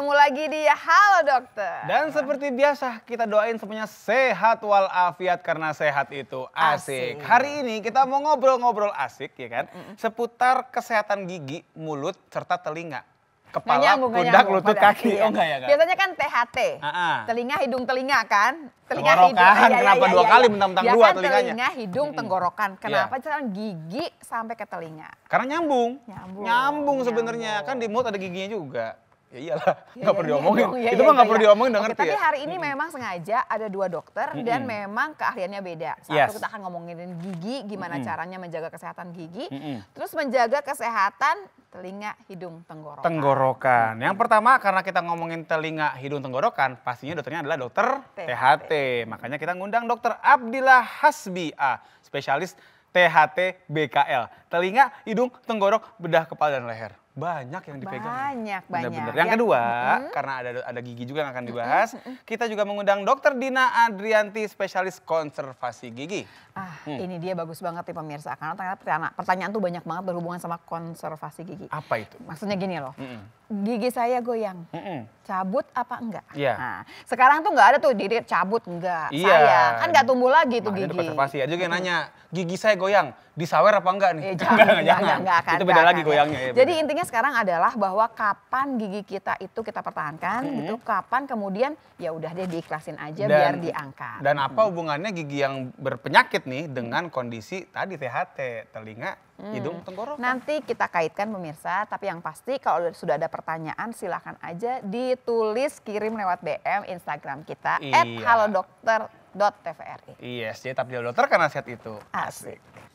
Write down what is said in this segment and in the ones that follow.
ketemu lagi di Halo Dokter. Dan seperti biasa kita doain semuanya sehat walafiat karena sehat itu asik. asik. Hari ini kita mau ngobrol-ngobrol asik ya kan mm seputar kesehatan gigi, mulut serta telinga kepala, nyambung, pundak, lutut, kaki. Iya. Oh enggak ya kan? Biasanya kan THT. Uh-uh. Telinga, hidung, telinga kan? Telinga, tenggorokan, hidung. Iya, iya kenapa iya, dua iya, kali iya. mentang-mentang dua kan telinganya? telinga, hidung, tenggorokan. Kenapa yeah. sekarang gigi sampai ke telinga? Karena nyambung. Nyambung. Nyambung sebenarnya. Kan di mulut ada giginya juga. Ya iyalah, iya, nggak ya, perlu iya, iya. diomongin. Dong, oh, ya, itu ya, mah nggak ya, perlu diomongin, udah ngerti Tapi ya. hari ini memang sengaja ada dua dokter -hmm. dan memang keahliannya beda. Satu yes. kita akan ngomongin gigi, gimana -hmm. caranya menjaga kesehatan gigi. -hmm. Terus menjaga kesehatan telinga, hidung, tenggorokan. Tenggorokan. Yang pertama karena kita ngomongin telinga, hidung, tenggorokan, pastinya dokternya adalah dokter THT. Makanya kita ngundang dokter Abdillah Hasbi ah, spesialis THT BKL. Telinga, hidung, tenggorok, bedah, kepala, dan leher banyak yang dipegang. Banyak, banyak. Bener-bener. Yang ya. kedua, mm-hmm. karena ada ada gigi juga yang akan dibahas, mm-hmm. kita juga mengundang Dokter Dina Adrianti, spesialis konservasi gigi. Ah, hmm. ini dia bagus banget nih pemirsa, karena ternyata pertanyaan, pertanyaan tuh banyak banget berhubungan sama konservasi gigi. Apa itu? Maksudnya gini loh. Mm-hmm gigi saya goyang. Mm -mm. Cabut apa enggak? Iya. Yeah. Nah, sekarang tuh enggak ada tuh diri cabut enggak. Iya. Yeah. Saya kan enggak tumbuh lagi tuh Makanya gigi. konservasi. pasti aja yang nanya, gigi saya goyang, disawer apa enggak nih? Eh, jangan, enggak, jangan. Enggak, enggak, itu beda lagi goyangnya. Ya, Jadi beda. intinya sekarang adalah bahwa kapan gigi kita itu kita pertahankan, mm -hmm. gitu. Kapan kemudian ya udah deh diikhlasin aja dan, biar diangkat. Dan apa hubungannya gigi yang berpenyakit nih dengan kondisi tadi THT, telinga hmm. hidung, tenggorokan. Nanti kita kaitkan pemirsa, tapi yang pasti kalau sudah ada pertanyaan silahkan aja ditulis kirim lewat DM Instagram kita iya. @halodokter.tvri. Yes, jadi tapi dokter karena sehat itu. Asik. Asik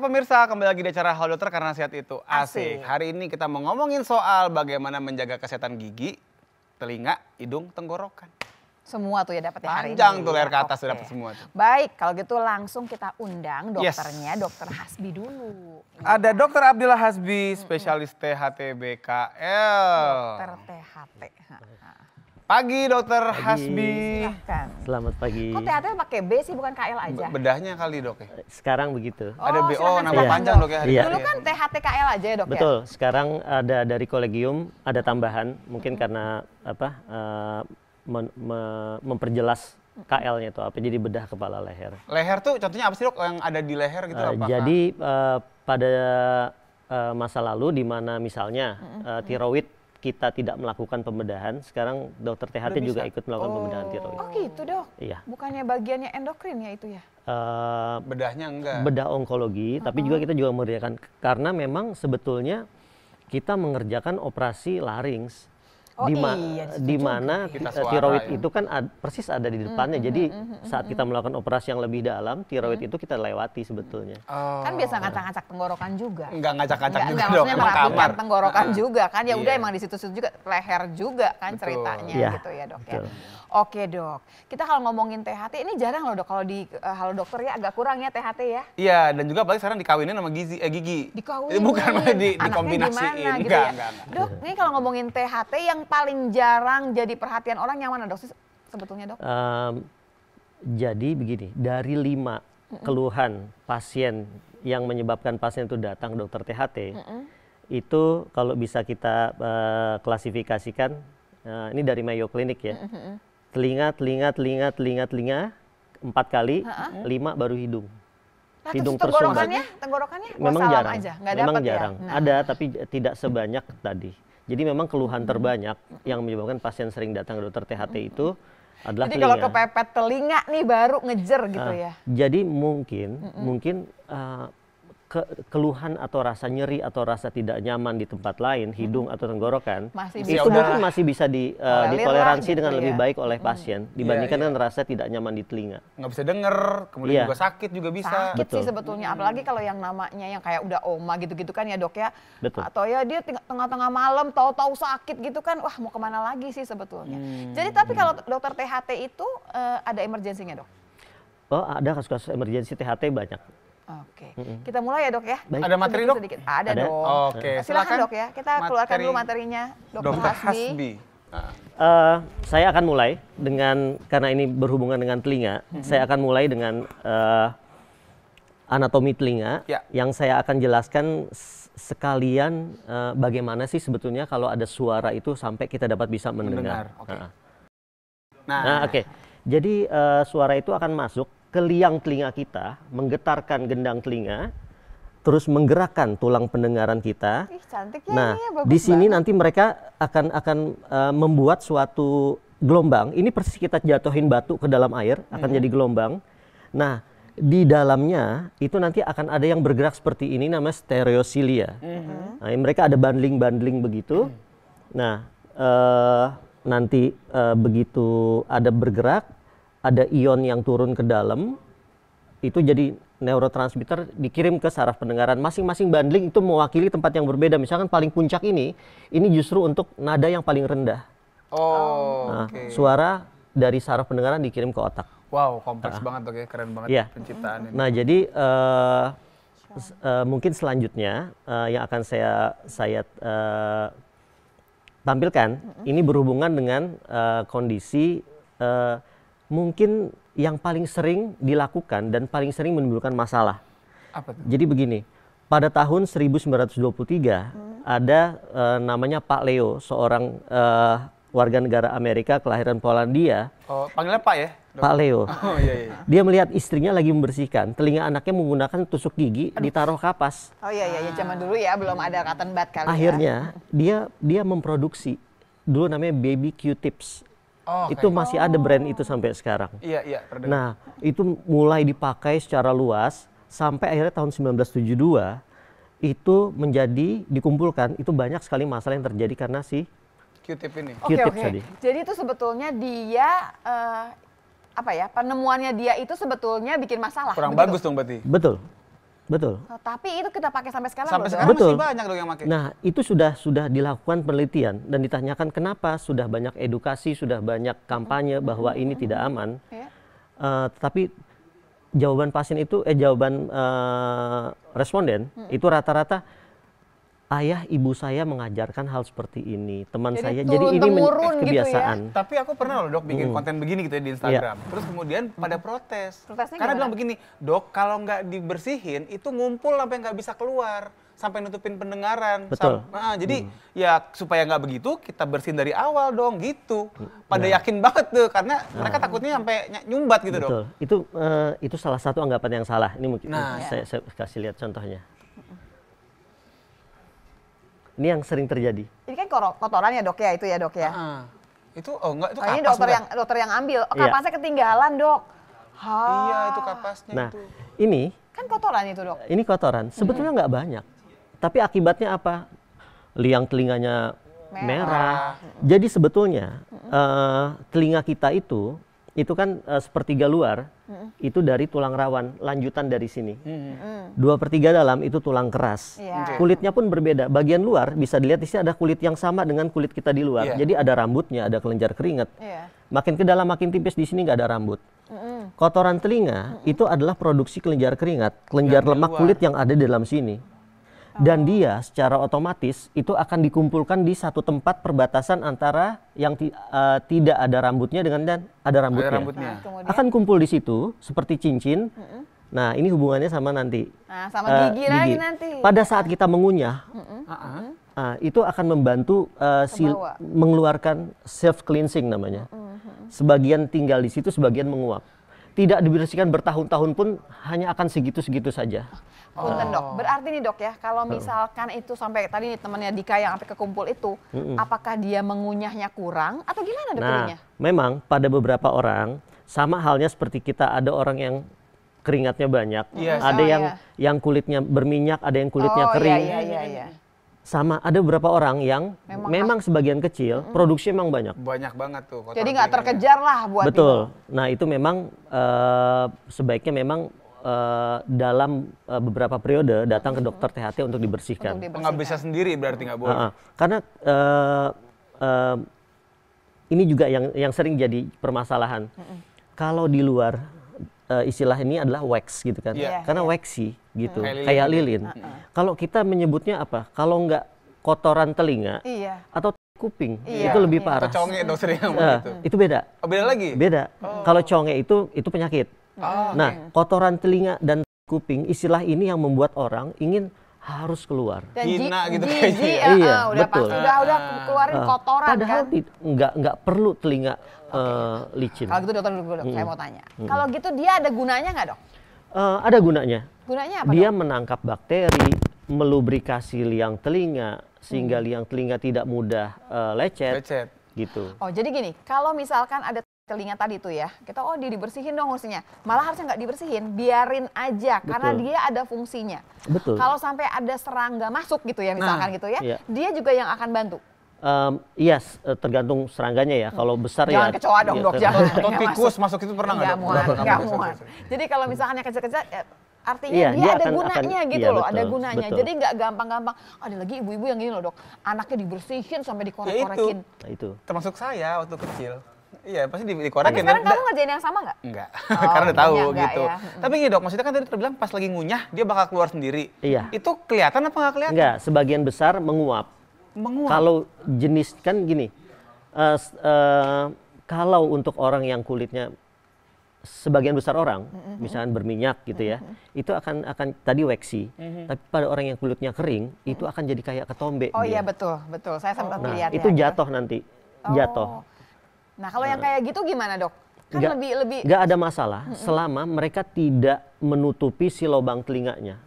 pemirsa, kembali lagi di acara Halo Dokter karena sehat itu asik. asik. Hari ini kita mau ngomongin soal bagaimana menjaga kesehatan gigi, telinga, hidung, tenggorokan. Semua tuh ya dapat ya hari ini. Panjang tuh leher ke atas sudah dapat semua. Tuh. Baik, kalau gitu langsung kita undang dokternya, yes. dokter Hasbi dulu. Ada iya. dokter Abdillah Hasbi, spesialis THT BKL. Dokter THT. Pagi dokter pagi. Hasbi. Silahkan. Selamat pagi. Kok THT pakai B sih bukan KL aja? bedahnya kali dok ya? Sekarang begitu. Oh, ada B, oh nama iya. panjang dok ya hari iya. Dulu kan THT KL aja ya dok ya? Betul, ya? sekarang ada dari kolegium ada tambahan mungkin hmm. karena apa uh, eh, me me memperjelas KL-nya itu apa? Jadi bedah kepala leher. Leher tuh contohnya apa sih dok yang ada di leher gitu? Uh, apa? Jadi uh, pada uh, masa lalu di mana misalnya uh, tiroid kita tidak melakukan pembedahan, sekarang dokter THT juga ikut melakukan oh. pembedahan tiroid. Oh itu dok? Iya. Bukannya bagiannya endokrin ya itu ya? Uh, Bedahnya enggak? Bedah onkologi, uh -huh. tapi uh-huh. juga kita juga mengerjakan. Karena memang sebetulnya kita mengerjakan operasi larynx Oh, di ma iya, di mana eh, tiroid ya. itu kan ad, persis ada di depannya. Mm -hmm, Jadi mm -hmm, saat kita melakukan operasi yang lebih dalam, tiroid mm -hmm. itu kita lewati sebetulnya. Oh. Kan biasa ngacak-ngacak tenggorokan juga. Enggak ngacak-ngacak juga enggak, dong, emang kamar. tenggorokan nah, juga kan. Ya iya. udah yeah. emang di situ-situ juga leher juga kan Betul. ceritanya yeah. gitu ya, Dok ya. Betul. ya. Oke, Dok. Kita kalau ngomongin THT ini jarang loh, Dok. Kalau di uh, halo dokter ya agak kurang ya THT ya. Iya, dan juga apalagi sekarang dikawinin sama gizi eh, gigi. Dikawinin. Eh, bukan di dikombinasiin. Gimana, gitu enggak, ya. enggak, enggak. Dok, ini kalau ngomongin THT yang paling jarang jadi perhatian orang yang mana dok sebetulnya dok? Um, jadi begini, dari lima mm -mm. keluhan pasien yang menyebabkan pasien itu datang dokter THT, mm -mm. itu kalau bisa kita uh, klasifikasikan, uh, ini dari Mayo Clinic ya, mm -mm. telinga, telinga, telinga, telinga, telinga, empat kali, mm -mm. lima baru hidung. Nah, hidung tenggorokannya, tersumbat. Tenggorokannya, memang jarang, aja, memang ya? jarang. Ya? Nah. Ada tapi tidak sebanyak tadi. Jadi memang keluhan terbanyak yang menyebabkan pasien sering datang ke dokter THT hmm. itu adalah Jadi telinga. kalau kepepet telinga nih baru ngejer gitu uh, ya. Jadi mungkin mm -mm. mungkin uh, ke, keluhan atau rasa nyeri atau rasa tidak nyaman di tempat lain, hmm. hidung hmm. atau tenggorokan, masih itu bisa. mungkin masih bisa di, uh, ditoleransi gitu dengan ya. lebih baik oleh hmm. pasien hmm. dibandingkan yeah, yeah. dengan rasa tidak nyaman di telinga. Nggak bisa denger, kemudian yeah. juga sakit juga bisa. Sakit Betul. sih sebetulnya, apalagi kalau yang namanya yang kayak udah oma gitu-gitu kan ya dok ya. Betul. Atau ya dia tengah-tengah malam tahu-tahu sakit gitu kan, wah mau kemana lagi sih sebetulnya. Hmm. Jadi tapi kalau dokter THT itu uh, ada emergensinya dok? Oh ada kasus-kasus emergensi THT banyak. Oke, kita mulai ya dok ya. Baik. Ada materi dok? Sedikit. Ada, Ada. dok. Oke, okay. Nah, silakan dok ya. Kita materi... keluarkan dulu materinya dok Dokter Hasbi. Hasbi. Uh, saya akan mulai dengan karena ini berhubungan dengan telinga. Mm -hmm. Saya akan mulai dengan uh, anatomi telinga ya. yang saya akan jelaskan sekalian uh, bagaimana sih sebetulnya kalau ada suara itu sampai kita dapat bisa mendengar. mendengar. Okay. Nah, nah oke. Okay. Jadi uh, suara itu akan masuk ke liang telinga kita, menggetarkan gendang telinga, terus menggerakkan tulang pendengaran kita. Ih, ya, nah, ya, di sini banget. nanti mereka akan akan uh, membuat suatu gelombang. Ini persis kita jatuhin batu ke dalam air akan jadi gelombang. Nah, di dalamnya itu nanti akan ada yang bergerak seperti ini namanya stereosilia. hmm Nah, mereka ada bundling-bundling begitu. Hmm. Nah, uh, nanti uh, begitu ada bergerak ada ion yang turun ke dalam itu jadi neurotransmitter dikirim ke saraf pendengaran masing-masing bundling itu mewakili tempat yang berbeda misalkan paling puncak ini ini justru untuk nada yang paling rendah oh nah, okay. suara dari saraf pendengaran dikirim ke otak wow kompleks nah. banget oke keren banget yeah. penciptaan ini nah jadi uh, uh, mungkin selanjutnya uh, yang akan saya saya uh, tampilkan mm -hmm. ini berhubungan dengan uh, kondisi uh, mungkin yang paling sering dilakukan dan paling sering menimbulkan masalah. Apa itu? Jadi begini, pada tahun 1923 hmm. ada uh, namanya Pak Leo, seorang uh, warga negara Amerika kelahiran Polandia. Oh, panggilnya Pak ya? Pak Leo. Oh, iya, iya. Dia melihat istrinya lagi membersihkan, telinga anaknya menggunakan tusuk gigi Aduh. ditaruh kapas. Oh iya iya, ya, zaman dulu ya belum ada cotton bud kali ya. Akhirnya ya. dia dia memproduksi dulu namanya baby Q-tips okay. Oh, itu masih ada brand gitu. itu sampai sekarang. Iya, iya. Nah, itu mulai dipakai secara luas sampai akhirnya tahun 1972 itu menjadi dikumpulkan itu banyak sekali masalah yang terjadi karena si Q-tip ini. Oke, okay, Okay. Jadi itu sebetulnya dia uh, apa ya penemuannya dia itu sebetulnya bikin masalah. Kurang begitu. bagus dong berarti. Betul. Betul. Oh, tapi itu kita pakai sampai sekarang. Sampai sekarang betul. masih banyak loh yang pakai. Nah, itu sudah sudah dilakukan penelitian dan ditanyakan kenapa sudah banyak edukasi, sudah banyak kampanye oh. bahwa ini tidak aman. Yeah. Eh, uh, tapi jawaban pasien itu eh jawaban uh, responden hmm. itu rata-rata ayah ibu saya mengajarkan hal seperti ini teman jadi saya jadi ini kebiasaan gitu ya? tapi aku pernah loh dok bikin hmm. konten begini gitu ya di iya. Instagram ya. terus kemudian pada protes Protesnya karena bilang begini dok kalau nggak dibersihin itu ngumpul sampai nggak bisa keluar sampai nutupin pendengaran. Betul. Sampai, nah, jadi hmm. ya supaya nggak begitu kita bersihin dari awal dong gitu. Mm. Pada nah. yakin banget tuh karena nah. mereka takutnya sampai nyumbat gitu Betul. dok Itu uh, itu salah satu anggapan yang salah. Ini mungkin nah, saya, ya. saya kasih lihat contohnya. Ini yang sering terjadi. Ini kan kotoran ya dok ya itu ya dok ya. Uh -huh. Itu oh enggak itu oh, Ini dokter bukan? yang dokter yang ambil. Oh, kapasnya yeah. ketinggalan dok. Ha. Iya itu kapasnya. Nah itu. ini kan kotoran itu dok. Ini kotoran. Sebetulnya nggak hmm. banyak. Tapi akibatnya apa? Liang telinganya merah. merah. Jadi sebetulnya uh, telinga kita itu itu kan uh, sepertiga luar hmm. itu dari tulang rawan, lanjutan dari sini. Hmm. Dua per tiga dalam itu tulang keras. Yeah. Iya. Kulitnya pun berbeda. Bagian luar bisa dilihat di sini ada kulit yang sama dengan kulit kita di luar. Yeah. Jadi ada rambutnya, ada kelenjar keringat. Yeah. Makin ke dalam makin tipis di sini nggak ada rambut. Mm. Kotoran telinga mm. itu adalah produksi kelenjar keringat, kelenjar lemak kulit yang ada di dalam sini. Oh. dan dia secara otomatis itu akan dikumpulkan di satu tempat perbatasan antara yang ti, uh, tidak ada rambutnya dengan dan ada rambutnya, ada rambutnya. Nah, akan kumpul di situ seperti cincin mm -hmm. nah ini hubungannya sama nanti nah, sama uh, gigi. Eh, lagi nanti pada saat kita mengunyah mm -hmm. uh, -uh. uh, itu akan membantu uh, si, mengeluarkan self cleansing namanya mm -hmm. sebagian tinggal di situ sebagian menguap tidak dibersihkan bertahun-tahun pun hanya akan segitu-segitu saja. Punten oh. dok, berarti nih dok ya, kalau misalkan itu sampai tadi nih temannya Dika yang sampai kekumpul itu, mm -mm. apakah dia mengunyahnya kurang atau gimana dok Nah, memang pada beberapa orang sama halnya seperti kita ada orang yang keringatnya banyak, yes. Iya. ada oh, yang yeah. yang kulitnya berminyak, ada yang kulitnya oh, iya, kering. Yeah, yeah, yeah, yeah sama ada beberapa orang yang memang, memang sebagian kecil hmm. produksi memang banyak banyak banget tuh jadi nggak ya. terkejar lah buat betul itu. nah itu memang uh, sebaiknya memang uh, dalam uh, beberapa periode datang ke dokter THT untuk dibersihkan nggak bisa sendiri berarti nggak boleh uh -uh. karena uh, uh, ini juga yang yang sering jadi permasalahan uh kalau di luar uh, istilah ini adalah wax gitu kan. Yeah. Karena yeah. waxy gitu, mm. kayak lilin. Uh -uh. Kalau kita menyebutnya apa? Kalau enggak kotoran telinga yeah. atau kuping, iya. itu lebih iya. parah. conge dong sering uh, itu. Itu beda. Oh, beda lagi? Beda. Oh. Kalau conge itu itu penyakit. Oh, nah, okay. kotoran telinga dan kuping, istilah ini yang membuat orang ingin harus keluar. Dan gitu kayaknya. Eh, iya, uh, udah betul. pasti udah udah keluarin uh, kotoran padahal kan. Padahal nggak nggak perlu telinga uh, licin. Kalau gitu dokter dokter dokter hmm. saya mau tanya. Hmm. Kalau gitu dia ada gunanya nggak dok? Uh, ada gunanya. Gunanya apa? Dia dok? menangkap bakteri, melubrikasi liang telinga sehingga hmm. liang telinga tidak mudah uh, lecet. Lecet. Gitu. Oh jadi gini, kalau misalkan ada telinga tadi itu ya kita oh dia dibersihin dong fungsinya malah harusnya nggak dibersihin biarin aja betul. karena dia ada fungsinya betul kalau sampai ada serangga masuk gitu ya misalkan nah, gitu ya iya. dia juga yang akan bantu Um, yes, iya, eh, tergantung serangganya ya. Kalau hmm. besar jangan ya. Kecoa dong, ya, dok, jangan dok. Atau tikus masuk itu pernah nggak? Nggak muat, nggak muat. Jadi kalau hmm. misalnya kecil-kecil, eh, artinya iya, dia, dia ada akan, gunanya akan, iya, gitu iya, loh, betul, ada gunanya. Betul. Jadi nggak gampang-gampang. Ah, ada lagi ibu-ibu yang gini loh dok, anaknya dibersihin sampai dikorek-korekin. Ya itu. Nah, itu. Termasuk saya waktu kecil. Iya pasti di, korekin. Tapi sekarang kamu ngerjain yang sama nggak? Enggak, oh, karena udah tahu enggak, gitu. Ya. Tapi gini dok, maksudnya kan tadi terbilang pas lagi ngunyah dia bakal keluar sendiri. Iya. Itu kelihatan apa nggak kelihatan? Enggak, sebagian besar menguap menguap. Kalau jenis kan gini, uh, uh, kalau untuk orang yang kulitnya sebagian besar orang, mm-hmm. misalnya berminyak gitu ya, mm-hmm. itu akan akan tadi waxy. Mm-hmm. Tapi pada orang yang kulitnya kering, mm-hmm. itu akan jadi kayak ketombe. Oh iya, dia. iya betul, betul. Saya sempat oh. Nah, lihat. itu jatuh nanti, oh. jatuh. Nah kalau nah. yang kayak gitu gimana dok? Kan gak, lebih lebih. Gak ada masalah mm-hmm. selama mereka tidak menutupi si lubang telinganya,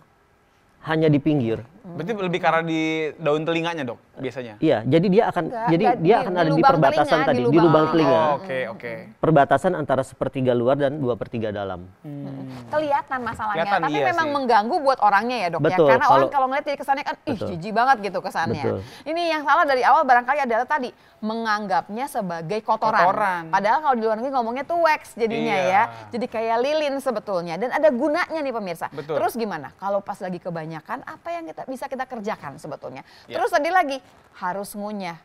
hanya di pinggir. Berarti lebih karena di daun telinganya dok biasanya. Iya, jadi dia akan Nggak, jadi gak, dia di, akan di ada di perbatasan telinga, tadi di lubang, telinga. Oke oh, oke. Okay, okay. Perbatasan antara sepertiga luar dan dua pertiga dalam. Hmm. Kelihatan masalahnya, Kelihatan, tapi iya memang sih. mengganggu buat orangnya ya dok ya. Betul, ya. Karena kalau, orang kalau ngeliat jadi kesannya kan, ih jijik banget gitu kesannya. Betul. Ini yang salah dari awal barangkali adalah tadi menganggapnya sebagai kotoran. kotoran. Padahal kalau di luar negeri ngomongnya tuh wax jadinya iya. ya. Jadi kayak lilin sebetulnya dan ada gunanya nih pemirsa. Betul. Terus gimana? Kalau pas lagi kebanyakan apa yang kita bisa kita kerjakan sebetulnya. Ya. Terus tadi lagi harus ngunyah.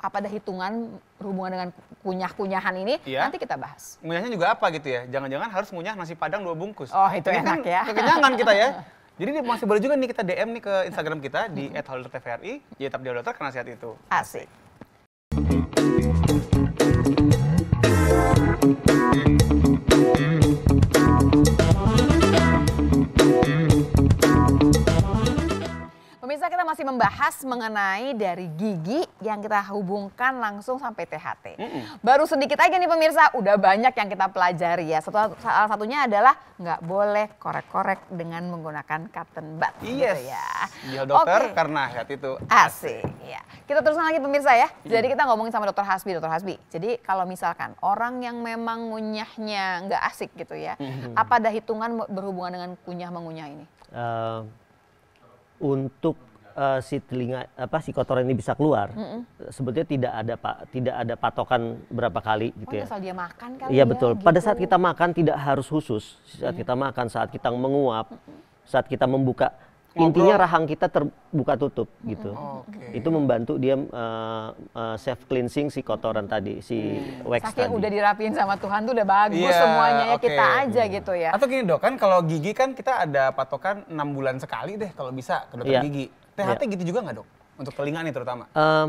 Apa ada hitungan hubungan dengan kunyah-kunyahan ini? Ya. Nanti kita bahas. Ngunyahnya juga apa gitu ya? Jangan-jangan harus ngunyah nasi padang dua bungkus. Oh itu ini kan enak kan ya. Kekenyangan kita ya. Jadi masih boleh juga nih kita DM nih ke Instagram kita di @holdertvri, ya tetap dia dokter karena sehat itu. Asik. pemirsa kita masih membahas mengenai dari gigi yang kita hubungkan langsung sampai THT. Mm -mm. Baru sedikit aja nih pemirsa, udah banyak yang kita pelajari ya. Satu, salah satunya adalah nggak boleh korek-korek dengan menggunakan cotton bud. Gitu yes. Gitu ya. Iya dokter, okay. karena hati itu asik. Ya. Kita teruskan lagi pemirsa ya. Jadi kita ngomongin sama dokter Hasbi, dokter Hasbi. Jadi kalau misalkan orang yang memang ngunyahnya nggak asik gitu ya, mm -hmm. apa ada hitungan berhubungan dengan kunyah mengunyah ini? Uh, untuk uh, si telinga apa si kotoran ini bisa keluar, mm -mm. sebetulnya tidak ada pak tidak ada patokan berapa kali oh, gitu oh, ya. dia makan kali. Iya ya, betul. Gitu. Pada saat kita makan tidak harus khusus. Saat mm. kita makan, saat kita menguap, mm -hmm. saat kita membuka intinya rahang kita terbuka tutup gitu okay. itu membantu dia uh, uh, self cleansing si kotoran tadi si hmm. wax Saking tadi udah dirapiin sama Tuhan tuh udah bagus yeah, semuanya ya okay. kita aja hmm. gitu ya atau gini dok kan kalau gigi kan kita ada patokan enam bulan sekali deh kalau bisa ke dokter yeah. gigi THT iya. yeah. gitu juga nggak dok untuk telinga nih terutama uh,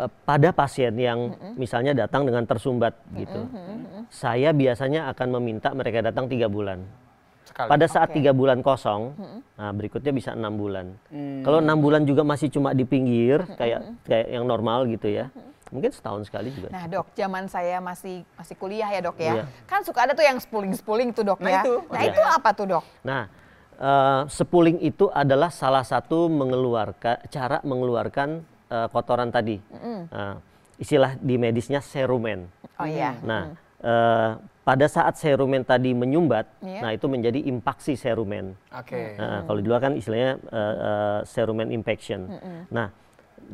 uh, pada pasien yang mm -hmm. misalnya datang dengan tersumbat gitu, mm -hmm. saya biasanya akan meminta mereka datang tiga bulan sekali. Pada saat tiga okay. bulan kosong, hmm. nah berikutnya bisa enam bulan. Hmm. Kalau enam bulan juga masih cuma di pinggir, hmm. kayak kayak yang normal gitu ya. Hmm. Mungkin setahun sekali juga. Nah dok, zaman saya masih masih kuliah ya dok ya, iya. kan suka ada tuh yang spuling-spuling tuh dok nah, ya. Itu. Nah iya. itu apa tuh dok? Nah uh, eh, spuling itu adalah salah satu mengeluarkan cara mengeluarkan uh, kotoran tadi. Mm -hmm. uh, istilah di medisnya serumen. Oh iya. Nah mm. uh, pada saat serumen tadi menyumbat, yeah. nah itu menjadi impaksi serumen. Oke. Okay. Nah, kalau di luar kan istilahnya uh, uh, serumen infection. -hmm. Nah,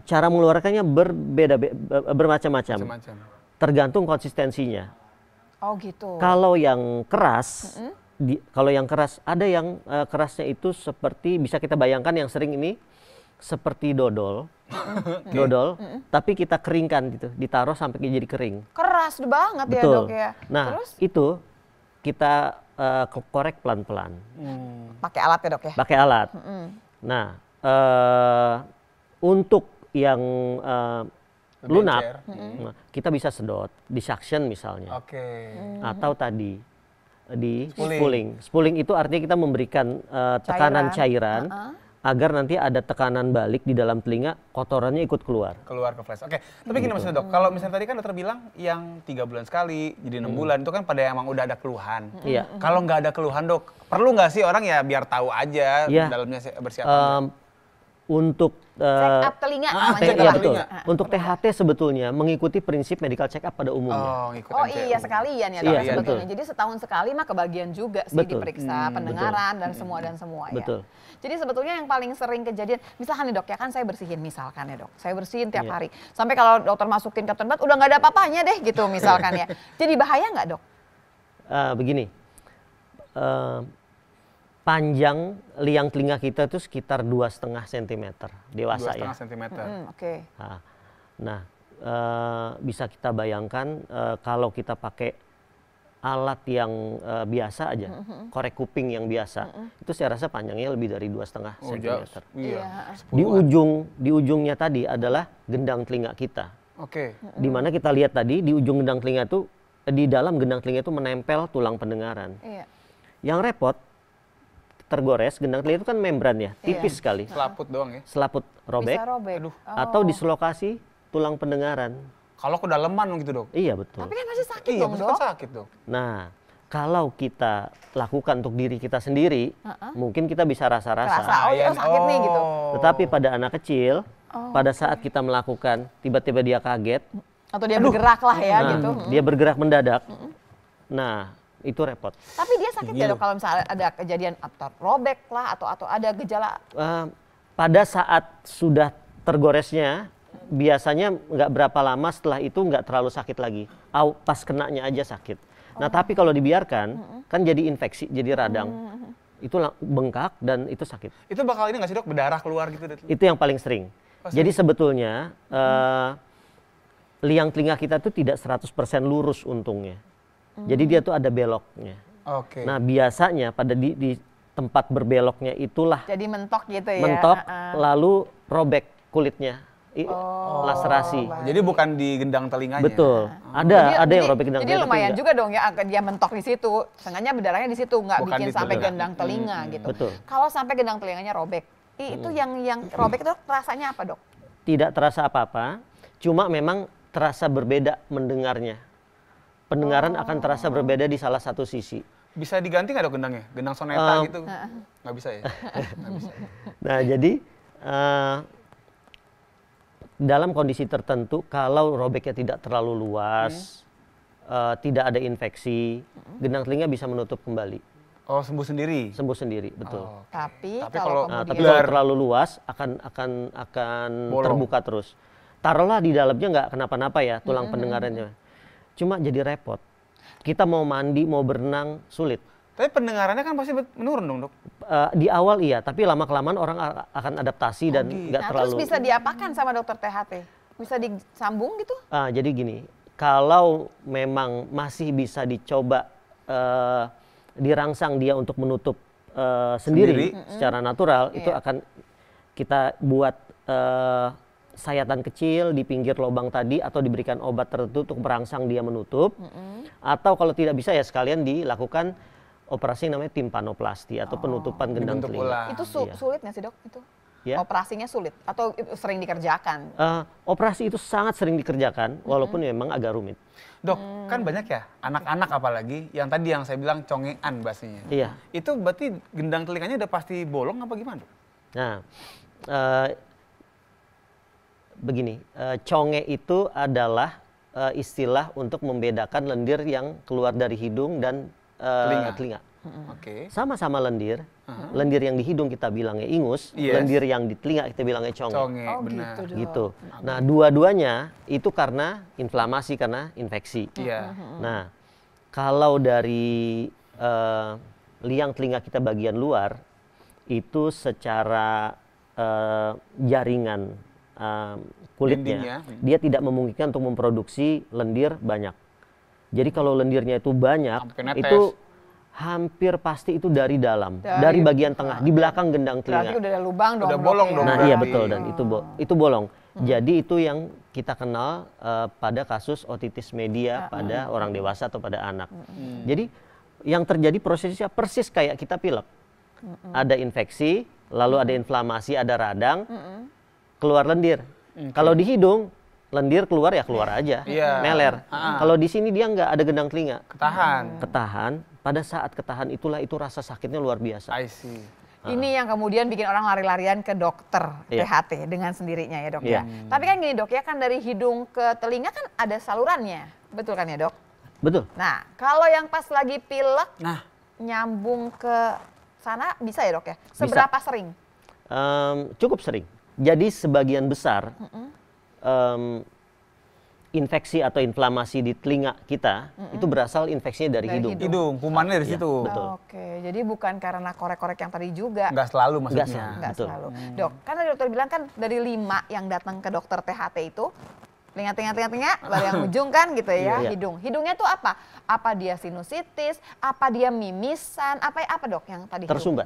cara mengeluarkannya berbeda be, bermacam-macam. Tergantung konsistensinya. Oh gitu. Kalau yang keras, -hmm. di, kalau yang keras ada yang uh, kerasnya itu seperti bisa kita bayangkan yang sering ini seperti dodol, okay. dodol, mm-hmm. tapi kita keringkan gitu, ditaruh sampai jadi kering. Keras banget ya, Betul. ya dok ya. Nah Terus? itu kita uh, korek pelan-pelan. Hmm. Pakai alat ya dok ya? Pakai alat. Mm-hmm. Nah uh, untuk yang uh, lunak, mm-hmm. kita bisa sedot, suction misalnya, okay. mm atau tadi di spooling. spooling. Spooling itu artinya kita memberikan uh, tekanan cairan. cairan uh-uh agar nanti ada tekanan balik di dalam telinga kotorannya ikut keluar keluar ke flash oke okay. tapi gini gitu. mas dok kalau misalnya tadi kan dokter bilang yang tiga bulan sekali jadi enam hmm. bulan itu kan pada emang udah ada keluhan hmm. iya hmm. kalau nggak ada keluhan dok perlu nggak sih orang ya biar tahu aja ya. dalamnya bersiap um, untuk eh, check up telinga, ah, gitu. te ya, betul. Ah, untuk THT sebetulnya mengikuti prinsip medical check up pada umumnya. Oh, oh iya sekalian ya iya, sebetulnya. Betul. Jadi setahun sekali mah kebagian juga sih betul. diperiksa hmm, pendengaran betul. dan hmm, semua dan hmm. semua ya. betul. ya. Jadi sebetulnya yang paling sering kejadian, misalnya nih dok ya kan saya bersihin misalkan ya dok, saya bersihin tiap yeah. hari. Sampai kalau dokter masukin ke tempat udah nggak ada apa deh gitu misalkan ya. Jadi bahaya nggak dok? Uh, begini. Uh, panjang liang telinga kita itu sekitar dua setengah sentimeter dewasa Dua ya. sentimeter. Hmm, oke. Nah, e, bisa kita bayangkan e, kalau kita pakai alat yang e, biasa aja, hmm, hmm. korek kuping yang biasa, mm -hmm. itu saya rasa panjangnya lebih dari dua setengah oh, sentimeter. Iya. iya di ujung di ujungnya tadi adalah gendang telinga kita. Oke. Okay. Mm -hmm. kita lihat tadi di ujung gendang telinga itu di dalam gendang telinga itu menempel tulang pendengaran. Iya. Yang repot tergores, gendang telinga itu kan membran ya, iya. tipis iya. sekali. Selaput doang ya. Selaput robek. Bisa robek. Aduh. Atau oh. dislokasi tulang pendengaran. Kalau kedalaman gitu, Dok. Iya, betul. Tapi kan masih sakit iya, dong, Dok. Kan sakit, Dok. Nah, kalau kita lakukan untuk diri kita sendiri, uh -huh. mungkin kita bisa rasa-rasa. Rasa, oh, oh sakit nih gitu. Oh. Tetapi pada anak kecil, oh, pada saat kita melakukan, tiba-tiba dia kaget atau dia Aduh. bergerak lah ya nah, gitu. Dia bergerak mendadak. uh -huh. Nah, itu repot. Tapi dia sakit nggak iya. dok kalau misalnya ada kejadian atau robek lah atau atau ada gejala? Uh, pada saat sudah tergoresnya biasanya nggak berapa lama setelah itu nggak terlalu sakit lagi. Aw, pas kenanya aja sakit. Nah, oh. Nah tapi kalau dibiarkan hmm. kan jadi infeksi, jadi radang. Hmm. Itu bengkak dan itu sakit. Itu bakal ini nggak sih dok berdarah keluar gitu? Itu yang paling sering. Oh, jadi sebetulnya hmm. liang telinga kita itu tidak 100% lurus untungnya. Hmm. Jadi dia tuh ada beloknya. Oke. Okay. Nah, biasanya pada di, di tempat berbeloknya itulah. Jadi mentok gitu ya. Mentok uh lalu robek kulitnya. Oh, laserasi. Baik. Jadi bukan di gendang telinganya. Betul. Ada jadi, ada yang robek gendang telinga. Jadi lumayan juga dong ya dia mentok di situ. Sengaja berdarahnya di situ nggak bukan bikin sampai telinga. gendang telinga hmm, gitu. Betul. Kalau sampai gendang telinganya robek, hmm. itu yang yang robek itu rasanya apa, Dok? Tidak terasa apa-apa. Cuma memang terasa berbeda mendengarnya pendengaran oh. akan terasa berbeda di salah satu sisi. Bisa diganti nggak dok gendangnya? Gendang soneta um, gitu? Nggak bisa ya? bisa. nah jadi uh, dalam kondisi tertentu kalau robeknya tidak terlalu luas, hmm. uh, tidak ada infeksi, hmm. gendang telinga bisa menutup kembali. Oh sembuh sendiri? Sembuh sendiri, betul. Oh, okay. Tapi, tapi kalau, kalau, nah, tapi kalau terlalu luas akan akan akan Bolong. terbuka terus. Taruhlah di dalamnya nggak kenapa-napa ya tulang hmm. pendengarannya Cuma jadi repot. Kita mau mandi, mau berenang, sulit. Tapi pendengarannya kan pasti menurun dong, Dok. Uh, di awal iya, tapi lama kelamaan orang akan adaptasi oh, dan gitu. nggak nah, terlalu. Terus bisa diapakan sama dokter THT? Bisa disambung gitu? Uh, jadi gini, kalau memang masih bisa dicoba uh, dirangsang dia untuk menutup uh, sendiri, sendiri secara natural, mm -hmm. itu yeah. akan kita buat uh, sayatan kecil di pinggir lubang tadi atau diberikan obat tertentu untuk merangsang dia menutup. Mm -hmm. Atau kalau tidak bisa ya sekalian dilakukan operasi namanya timpanoplasti atau oh, penutupan gendang telinga. Itu su iya. sulit nggak sih dok itu? Ya. Operasinya sulit atau sering dikerjakan? Uh, operasi itu sangat sering dikerjakan walaupun mm -hmm. memang agak rumit. Dok, hmm. kan banyak ya anak-anak apalagi yang tadi yang saya bilang congean bahasanya. Iya. Itu berarti gendang telinganya udah pasti bolong apa gimana? Nah, uh, begini, e, conge itu adalah e, istilah untuk membedakan lendir yang keluar dari hidung dan e, telinga. telinga. Mm-hmm. Okay. Sama-sama lendir. Uh-huh. Lendir yang di hidung kita bilangnya ingus, yes. lendir yang di telinga kita bilangnya conge. Conge, oh, gitu benar. Gitu. gitu. Nah, dua-duanya itu karena inflamasi karena infeksi. Yeah. Uh-huh. Nah, kalau dari uh, liang telinga kita bagian luar itu secara uh, jaringan uh, kulitnya, dia tidak memungkinkan untuk memproduksi lendir banyak. Jadi kalau lendirnya itu banyak, itu hampir pasti itu dari dalam, dari, dari bagian tengah, di belakang gendang telinga. Berarti udah ada lubang dong. Udah bolong dong. Nah, iya betul dan itu bo itu bolong. Hmm. Jadi itu yang kita kenal uh, pada kasus otitis media hmm. pada hmm. orang dewasa atau pada anak. Hmm. hmm. Jadi yang terjadi prosesnya persis kayak kita pilek. Hmm. Ada infeksi, lalu hmm. ada inflamasi, ada radang. Hmm keluar lendir. Okay. Kalau di hidung lendir keluar ya keluar aja, yeah. meler. -huh. Kalau di sini dia nggak ada gendang telinga. Ketahan. Hmm. Ketahan. Pada saat ketahan itulah itu rasa sakitnya luar biasa. I see. Ini yang kemudian bikin orang lari-larian ke dokter yeah. PHT dengan sendirinya ya dok yeah. ya. Iya. Tapi kan gini dok ya kan dari hidung ke telinga kan ada salurannya, betul kan ya dok? Betul. Nah kalau yang pas lagi pilek, nah nyambung ke sana bisa ya dok ya? Seberapa bisa. sering? Um, cukup sering. Jadi sebagian besar mm um, infeksi atau inflamasi di telinga kita mm itu berasal infeksinya dari, dari hidung. Hidung, kumannya dari iya, situ. Ya, betul. Oh, Oke, okay. jadi bukan karena korek-korek yang tadi juga. Enggak selalu maksudnya. Enggak, Enggak betul. selalu. Hmm. Dok, kan dokter bilang kan dari lima yang datang ke dokter THT itu telinga telinga telinga telinga baru yang ujung kan gitu ya iya, iya. hidung hidungnya tuh apa apa dia sinusitis apa dia mimisan apa apa dok yang tadi tersumbat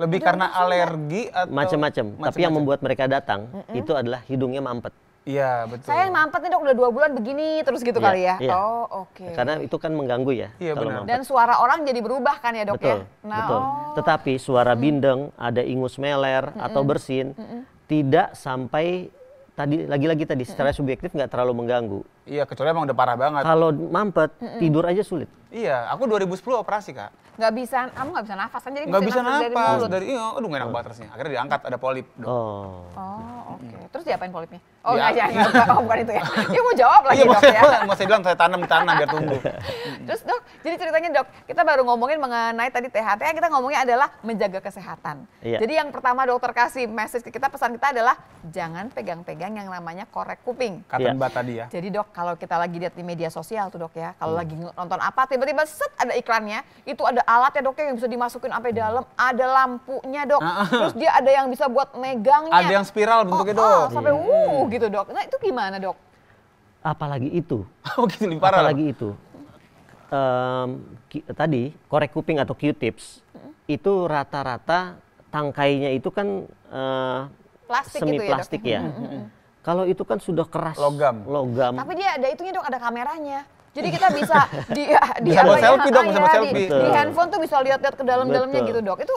lebih karena ya. alergi atau macam-macam. Tapi yang membuat mereka datang mm -hmm. itu adalah hidungnya mampet. Iya betul. Saya yang mampet nih dok udah dua bulan begini terus gitu ya, kali ya. ya. Oh oke. Okay. Karena itu kan mengganggu ya. Iya benar. Mampet. Dan suara orang jadi berubah kan ya dok ya? betul, ya. Nah, betul. Oh. Tetapi suara bindeng, mm. ada ingus meler mm atau bersin mm tidak sampai tadi lagi-lagi tadi secara subjektif nggak terlalu mengganggu. Iya, kecuali emang udah parah banget. Kalau mampet, mm -mm. tidur aja sulit. Iya, aku 2010 operasi, Kak. Nggak bisa, kamu nggak bisa nafas kan? Jadi nggak bisa nafas, nafas dari dari, Dari, iya, aduh nggak enak oh. banget rasanya. Akhirnya diangkat, ada polip. Oh. Oh, oke. Okay. Terus diapain polipnya? Oh, ya. aja, oh, bukan itu ya. Dia ya, mau jawab lagi, iya, dok ya. Mau saya bilang, saya tanam tanam. tanah biar tumbuh. Terus dok, jadi ceritanya dok, kita baru ngomongin mengenai tadi THT, yang kita ngomongnya adalah menjaga kesehatan. Iya. Jadi yang pertama dokter kasih message ke kita, pesan kita adalah jangan pegang-pegang yang namanya korek kuping. Kata iya. mbak tadi ya. Jadi dok, kalau kita lagi lihat di media sosial tuh dok ya, kalau hmm. lagi nonton apa tiba-tiba set ada iklannya, itu ada alat ya dok ya, yang bisa dimasukin sampai dalam, ada lampunya dok, ah, ah. terus dia ada yang bisa buat megangnya. Ada yang spiral bentuknya oh, oh dok. Oh, sampai yeah. wuh gitu dok. Nah itu gimana dok? Apalagi itu. oh gitu parah. Apalagi itu. Um, tadi korek kuping atau Q-tips hmm. itu rata-rata tangkainya itu kan uh, plastik semi gitu plastik ya. Dok. ya. Hmm. hmm, hmm. Kalau itu kan sudah keras. Logam. Logam. Tapi dia ada itunya dong, ada kameranya. Jadi kita bisa di di sama apa ya, selfie dong, sama iya, selfie. Di, di handphone tuh bisa lihat-lihat ke dalam-dalamnya gitu, Dok. Itu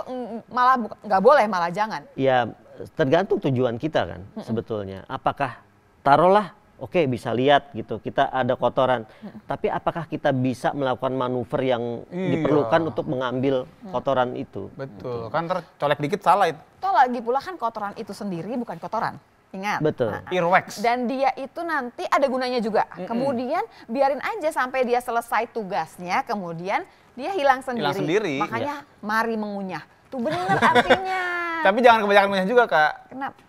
malah nggak boleh, malah jangan. Ya, tergantung tujuan kita kan -mm. sebetulnya. Apakah taruhlah oke okay, bisa lihat gitu, kita ada kotoran. Hmm. Tapi apakah kita bisa melakukan manuver yang iya. diperlukan untuk mengambil hmm. kotoran itu? Betul. Gitu. Kan tercolek dikit salah itu. Toh lagi pula kan kotoran itu sendiri bukan kotoran. Ingat. Betul. Nah, Earwax. Dan dia itu nanti ada gunanya juga. Mm -mm. Kemudian biarin aja sampai dia selesai tugasnya, kemudian dia hilang sendiri. Hilang sendiri. Makanya ya. mari mengunyah. Tuh benar artinya. Tapi jangan kebanyakan mengunyah juga, Kak. Kenapa?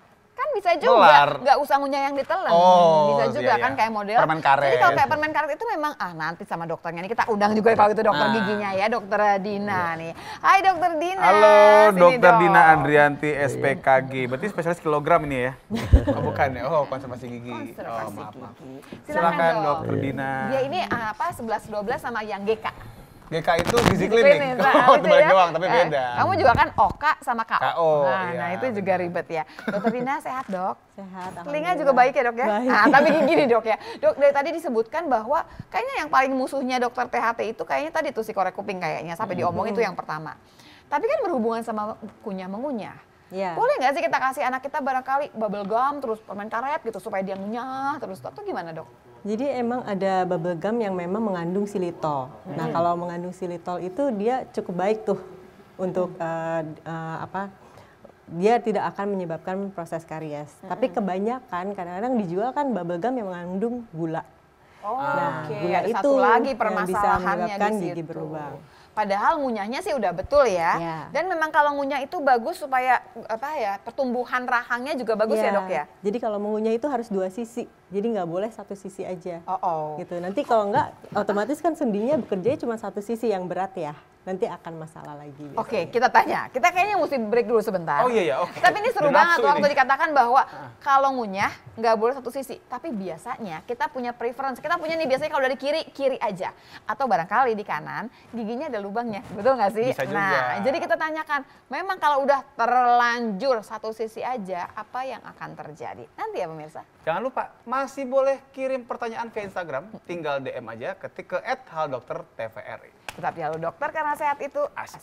kan bisa juga. nggak Gak usah ngunyah yang ditelan. Oh, bisa juga iya, iya. kan kayak model. Permen karet. Jadi kalau kayak permen karet itu memang ah nanti sama dokternya nih kita undang juga ya kalau itu dokter nah. giginya ya, dokter Dina iya. nih. Hai dokter Dina. Halo, Sini dokter dong. Dina Andrianti SPKG. Berarti spesialis kilogram ini ya? oh, bukan ya. Oh, konservasi gigi. Konservasi oh, maaf, maaf. gigi. Silakan, dokter iya. Dina. Ya ini ah, apa Sebelas dua belas sama yang GK. GK itu gizi klinik. Nah, oh, ya? doang, tapi ya. beda. Kamu juga kan OKA sama KO. nah, iya, nah, itu juga ribet ya. Dokter Rina sehat dok? Sehat. Telinga juga baik ya dok ya? Baik. Nah, tapi nih dok ya. Dok, dari tadi disebutkan bahwa kayaknya yang paling musuhnya dokter THT itu kayaknya tadi tuh si korek kuping kayaknya. Sampai hmm. diomong itu yang pertama. Tapi kan berhubungan sama kunyah-mengunyah. Ya. Boleh nggak sih kita kasih anak kita barangkali bubble gum terus permen karet gitu supaya dia ngunyah terus atau gimana dok? Jadi emang ada bubble gum yang memang mengandung silitol. Nah, hmm. Nah kalau mengandung silitol itu dia cukup baik tuh untuk hmm. uh, uh, apa? Dia tidak akan menyebabkan proses karies. Hmm. Tapi kebanyakan kadang-kadang dijual kan bubble gum yang mengandung gula. Oh, nah, okay. gula itu Satu lagi permasalahannya yang bisa menyebabkan gigi berlubang. Padahal ngunyahnya sih udah betul ya. Yeah. Dan memang kalau ngunyah itu bagus supaya apa ya pertumbuhan rahangnya juga bagus yeah. ya dok ya. Jadi kalau mengunyah itu harus dua sisi. Jadi nggak boleh satu sisi aja. Oh, oh. Gitu. Nanti kalau nggak otomatis kan sendinya bekerja cuma satu sisi yang berat ya nanti akan masalah lagi. Oke, okay, kita tanya. Kita kayaknya mesti break dulu sebentar. Oh iya ya, Okay. Tapi ini seru Dan banget waktu dikatakan bahwa ah. kalau ngunyah nggak boleh satu sisi. Tapi biasanya kita punya preference. Kita punya nih biasanya kalau dari kiri, kiri aja. Atau barangkali di kanan, giginya ada lubangnya. Betul nggak sih? Bisa nah, juga. Nah, jadi kita tanyakan, memang kalau udah terlanjur satu sisi aja, apa yang akan terjadi? Nanti ya pemirsa. Jangan lupa, masih boleh kirim pertanyaan ke Instagram. Tinggal DM aja ketik ke @haldoktertvri. Tetap jalur Dokter karena sehat itu asik.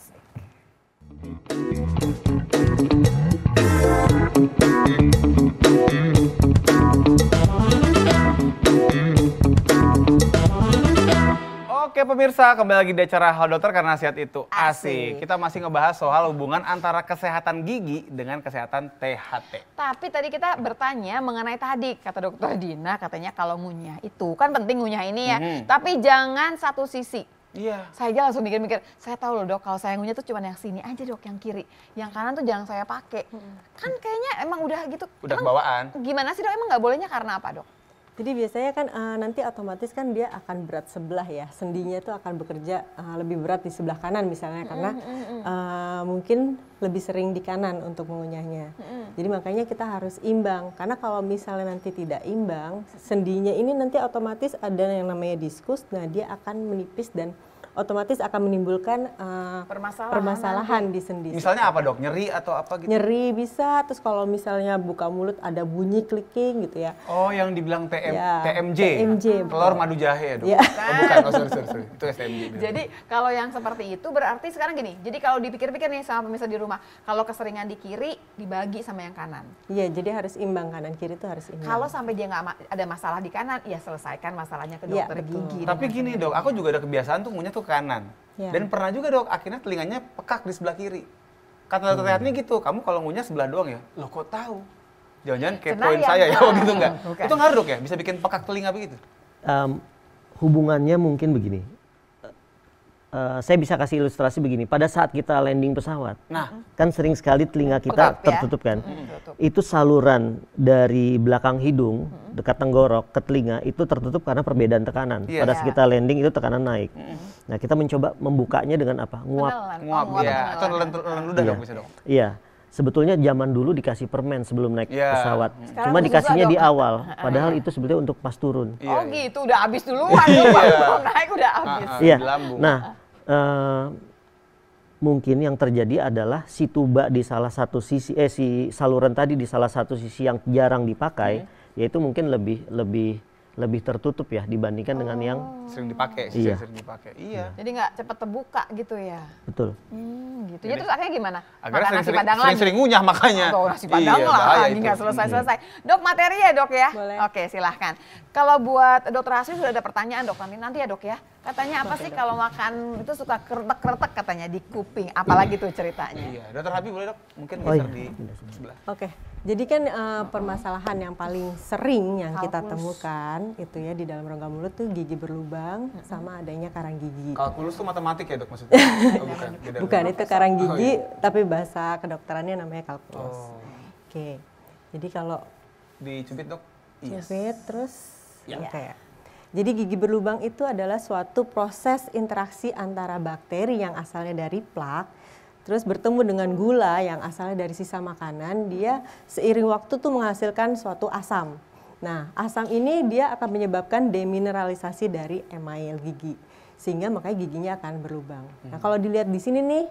Oke pemirsa, kembali lagi di acara Hal Dokter karena sehat itu asik. asik. Kita masih ngebahas soal hubungan antara kesehatan gigi dengan kesehatan THT. Tapi tadi kita bertanya mengenai tadi kata dokter Dina katanya kalau ngunyah itu kan penting ngunyah ini ya. -hmm. Tapi jangan satu sisi Iya. Saya aja langsung mikir-mikir, saya tahu loh dok, kalau saya ngunyah tuh cuma yang sini aja dok, yang kiri. Yang kanan tuh jangan saya pakai. Hmm. Kan kayaknya emang udah gitu. Udah kan bawaan Gimana sih dok, emang nggak bolehnya karena apa dok? Jadi biasanya kan uh, nanti otomatis kan dia akan berat sebelah ya, sendinya itu akan bekerja uh, lebih berat di sebelah kanan misalnya karena uh, mungkin lebih sering di kanan untuk mengunyahnya. Jadi makanya kita harus imbang karena kalau misalnya nanti tidak imbang, sendinya ini nanti otomatis ada yang namanya diskus, nah dia akan menipis dan otomatis akan menimbulkan uh, permasalahan, permasalahan di sendi. Misalnya apa dok? Nyeri atau apa gitu? Nyeri bisa. Terus kalau misalnya buka mulut ada bunyi clicking gitu ya. Oh, yang dibilang TM, ya, TMJ. TMJ. Ah. Telur madu jahe ya dok? Ya. Oh, bukan. Oh, sorry, sorry, sorry. Itu Jadi kalau yang seperti itu berarti sekarang gini. Jadi kalau dipikir-pikir nih sama pemirsa di rumah, kalau keseringan di kiri dibagi sama yang kanan. Iya, jadi harus imbang kanan kiri itu harus imbang. Kalau sampai dia nggak ada masalah di kanan, ya selesaikan masalahnya ke dokter ya, gigi. Tapi gini dok, aku juga ada kebiasaan tuh ngunyah tuh masuk kanan. Ya. Dan pernah juga dok, akhirnya telinganya pekak di sebelah kiri. Kata dokter hmm. gitu, kamu kalau ngunyah sebelah doang ya? Loh kok tahu? Jangan-jangan poin saya ya, oh, gitu enggak? Bukan. Itu ngaruh ya, bisa bikin pekak telinga begitu? Um, hubungannya mungkin begini uh, saya bisa kasih ilustrasi begini. Pada saat kita landing pesawat, nah. kan sering sekali telinga kita Kutup, ya? tertutup ya? kan. Hmm. Itu saluran dari belakang hidung hmm. dekat tenggorok ke telinga itu tertutup karena perbedaan tekanan. Yeah. Pada saat iya. kita landing itu tekanan naik. Hmm. Nah kita mencoba membukanya dengan apa? Nguap. Nguap, oh, nguap ya. Atau nelan ludah dong iya. bisa dong. Iya. Sebetulnya zaman dulu dikasih permen sebelum naik yeah. pesawat. Sekarang Cuma dikasihnya di awal. Padahal iya. itu sebetulnya untuk pas turun. Oh yeah. gitu, udah habis duluan. Iya. Yeah. naik udah habis. Ah, ah, iya. Nah, Eh, mungkin yang terjadi adalah si tuba di salah satu sisi eh si saluran tadi di salah satu sisi yang jarang dipakai hmm. yaitu mungkin lebih lebih lebih tertutup ya dibandingkan oh. dengan yang oh. sering dipakai sih iya. sering dipakai iya. iya jadi nggak cepet terbuka gitu ya betul hmm, gitu ya, jadi, ya terus akhirnya gimana akhirnya sering, nasi padang sering, lagi sering ngunyah makanya oh, nasi padang iya, lagi nggak selesai iya. selesai iya. dok materi ya dok ya Boleh. oke silahkan kalau buat dokter Hasri sudah ada pertanyaan dok nanti nanti ya dok ya Katanya apa sih kalau makan itu suka keretek-keretek katanya di kuping, apalagi tuh iya. ceritanya. Iya, dokter Habib boleh dok, mungkin oh, iya. di sebelah. Oke, okay. jadi kan uh, permasalahan yang paling sering yang Kalkus. kita temukan itu ya di dalam rongga mulut tuh gigi berlubang sama adanya karang gigi. Kalkulus tuh matematik ya dok maksudnya? oh, bukan, bukan itu karang oh, gigi, oh, iya. tapi bahasa kedokterannya namanya kalkulus. Oh. Oke, okay. jadi kalau dicubit dok, yes. Iya. cubit terus, ya. Jadi gigi berlubang itu adalah suatu proses interaksi antara bakteri yang asalnya dari plak terus bertemu dengan gula yang asalnya dari sisa makanan, dia seiring waktu tuh menghasilkan suatu asam. Nah, asam ini dia akan menyebabkan demineralisasi dari email gigi. Sehingga makanya giginya akan berlubang. Nah, hmm. kalau dilihat di sini nih,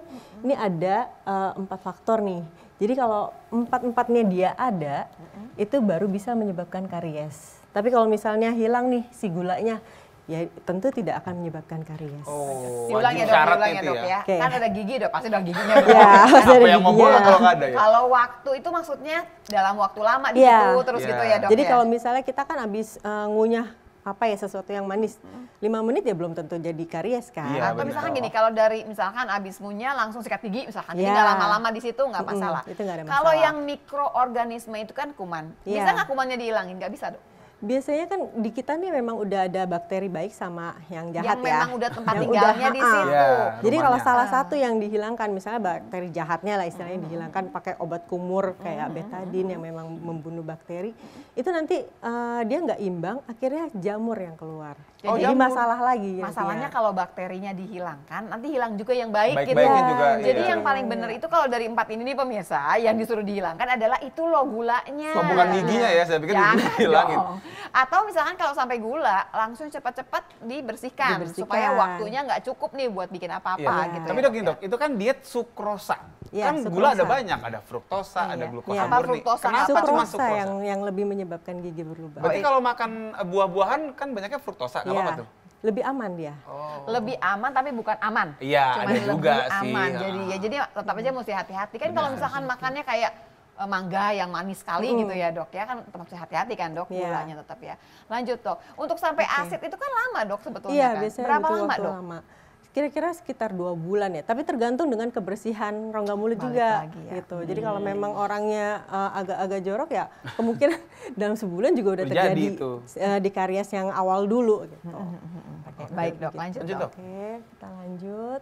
ini ada eh, empat faktor nih. Jadi kalau empat-empatnya dia ada, hmm. itu baru bisa menyebabkan karies. Tapi kalau misalnya hilang nih si gulanya, ya tentu tidak akan menyebabkan karies. Oh, diulang iya. ya dok, ya dok ya. ya. Kan ada gigi dok, pasti udah giginya dok. Ya, pasti ada yang mau kalau nggak ada ya? Kalau waktu itu maksudnya dalam waktu lama di yeah. situ terus yeah. gitu ya iya. dok Jadi ya? kalau misalnya kita kan habis uh, ngunyah apa ya sesuatu yang manis hmm. lima menit ya belum tentu jadi karies kan ya, atau misalkan gini kalau dari misalkan abis ngunyah langsung sikat gigi misalkan ya. nggak lama-lama di situ nggak masalah, -hmm, masalah. kalau yang mikroorganisme itu kan kuman ya. bisa iya. nggak kumannya dihilangin nggak bisa dong Biasanya kan di kita nih memang udah ada bakteri baik sama yang jahat yang ya. Yang memang udah tempat tinggalnya di situ. Ya, Jadi kalau salah ah. satu yang dihilangkan, misalnya bakteri jahatnya lah istilahnya hmm. dihilangkan pakai obat kumur kayak mm betadin yang memang hmm. membunuh bakteri, itu nanti uh, dia nggak imbang, akhirnya jamur yang keluar. Jadi, oh, Jadi jamur. masalah lagi. Masalahnya ya. kalau bakterinya dihilangkan, nanti hilang juga yang baik, baik gitu. Ya. Juga, Jadi iya. yang paling benar iya. itu kalau dari empat ini nih pemirsa, yang disuruh dihilangkan adalah itu loh gulanya. bukan giginya ya, saya pikir ya. dihilangin. Ya, oh. Atau misalkan kalau sampai gula, langsung cepat-cepat dibersihkan, dibersihkan supaya waktunya nggak cukup nih buat bikin apa-apa ya. gitu. Tapi ya, dok, ya. dok, itu kan diet sukrosa. Ya, kan sukrosa. gula ada banyak, ada fruktosa, ya. ada iya. glukosa ya. murni. Fruktosa, Kenapa sukrosa cuma sukrosa? Yang, yang lebih menyebabkan gigi berlubang. Berarti iya. kalau makan buah-buahan kan banyaknya fruktosa, nggak apa-apa iya. tuh? lebih aman dia. Oh. Lebih aman tapi bukan aman. Iya, ada juga aman. sih. Ah. Jadi ya jadi tetap aja mesti hati-hati. Kan kalau misalkan makannya kayak Eh, mangga yang manis sekali mm. gitu ya dok ya kan tetap hati-hati kan dok yeah. gulanya tetap ya lanjut dok untuk sampai okay. asid itu kan lama dok sebetulnya yeah, kan biasanya berapa lama dok lama kira-kira sekitar dua bulan ya tapi tergantung dengan kebersihan rongga mulut juga ya. gitu hmm. jadi kalau memang orangnya uh, agak-agak jorok ya kemungkinan dalam sebulan juga udah Terjadi terjadi itu. Uh, di karies yang awal dulu gitu hmm, hmm, hmm, okay. baik dok lanjut, lanjut dok. oke okay, kita lanjut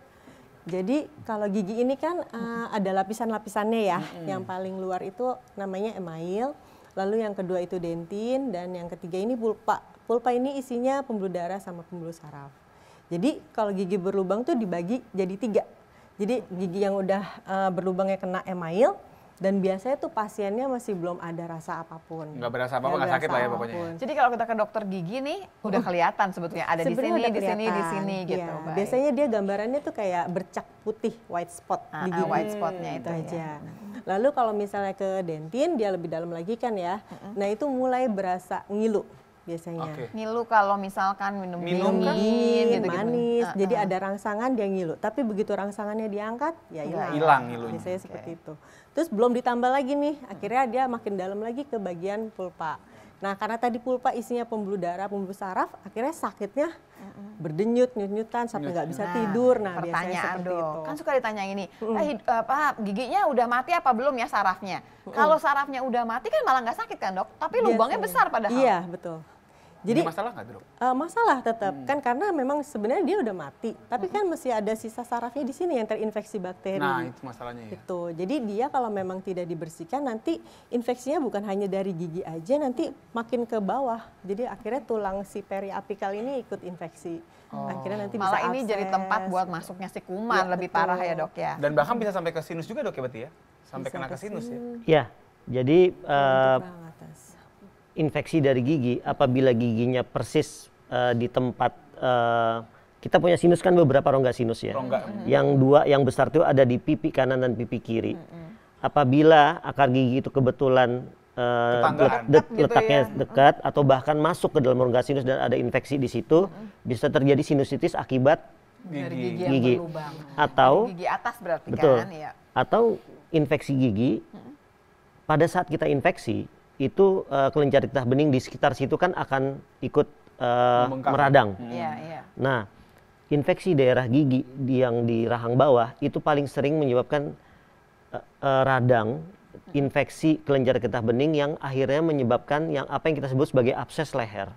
jadi kalau gigi ini kan uh, ada lapisan-lapisannya ya. hmm Yang paling luar itu namanya email, lalu yang kedua itu dentin dan yang ketiga ini pulpa. Pulpa ini isinya pembuluh darah sama pembuluh saraf. Jadi kalau gigi berlubang tuh dibagi jadi tiga. Jadi gigi yang udah uh, berlubangnya kena email, dan biasanya tuh pasiennya masih belum ada rasa apapun. Gak berasa apa-apa, nggak sakit lah ya pokoknya. Ya. Apapun. Jadi kalau kita ke dokter gigi nih udah kelihatan sebetulnya ada Sebenernya di sini, di sini, di sini ya. gitu. Iya. Baik. Biasanya dia gambarannya tuh kayak bercak putih, white spot ah, ah gigi. White spotnya itu gitu ya. aja. Ya. Lalu kalau misalnya ke dentin dia lebih dalam lagi kan ya. Uh-uh. Nah itu mulai berasa ngilu biasanya. Okay. Ngilu kalau misalkan minum, minum dingin, dingin gitu, gitu, manis, uh -uh. jadi ada rangsangan dia ngilu. Tapi begitu rangsangannya diangkat, ya hilang. Hilang ngilunya. Biasanya okay. seperti itu. Terus belum ditambah lagi nih, akhirnya dia makin dalam lagi ke bagian pulpa. Nah, karena tadi pulpa isinya pembuluh darah, pembuluh saraf, akhirnya sakitnya berdenyut, nyut-nyutan sampai nggak bisa nah, tidur. Nah, biasanya seperti dong. itu. Kan suka ditanya ini, eh, apa giginya udah mati apa belum ya sarafnya? Kalau sarafnya udah mati kan malah nggak sakit kan, Dok? Tapi lubangnya biasanya. besar padahal. Iya, betul. Jadi Ini masalah nggak dok? Uh, eh, masalah tetap hmm. kan karena memang sebenarnya dia udah mati, tapi kan hmm. kan masih ada sisa sarafnya di sini yang terinfeksi bakteri. Nah itu masalahnya ya. Itu jadi dia kalau memang tidak dibersihkan nanti infeksinya bukan hanya dari gigi aja, nanti makin ke bawah. Jadi akhirnya tulang si periapikal ini ikut infeksi. Oh. Akhirnya nanti oh. malah bisa ini abses. jadi tempat buat masuknya si kuman ya, lebih betul. parah ya dok ya. Dan bahkan bisa sampai ke sinus juga dok ya berarti ya, sampai bisa kena ke sinus, sinus ya. Iya jadi. Uh, infeksi dari gigi apabila giginya persis uh, di tempat uh, kita punya sinus kan beberapa rongga sinus ya. Rongga. Yang dua yang besar itu ada di pipi kanan dan pipi kiri. Apabila akar gigi itu kebetulan uh, eh, de gitu letaknya ya. dekat atau bahkan masuk ke dalam rongga sinus dan ada infeksi di situ, bisa terjadi sinusitis akibat gigi, gigi, gigi. Atau gigi atas berarti betul. kan ya. Atau infeksi gigi pada saat kita infeksi itu uh, kelenjar getah bening di sekitar situ kan akan ikut uh, meradang. Hmm. Yeah, yeah. Nah, infeksi daerah gigi yang di rahang bawah itu paling sering menyebabkan uh, uh, radang infeksi kelenjar getah bening yang akhirnya menyebabkan yang apa yang kita sebut sebagai abses leher.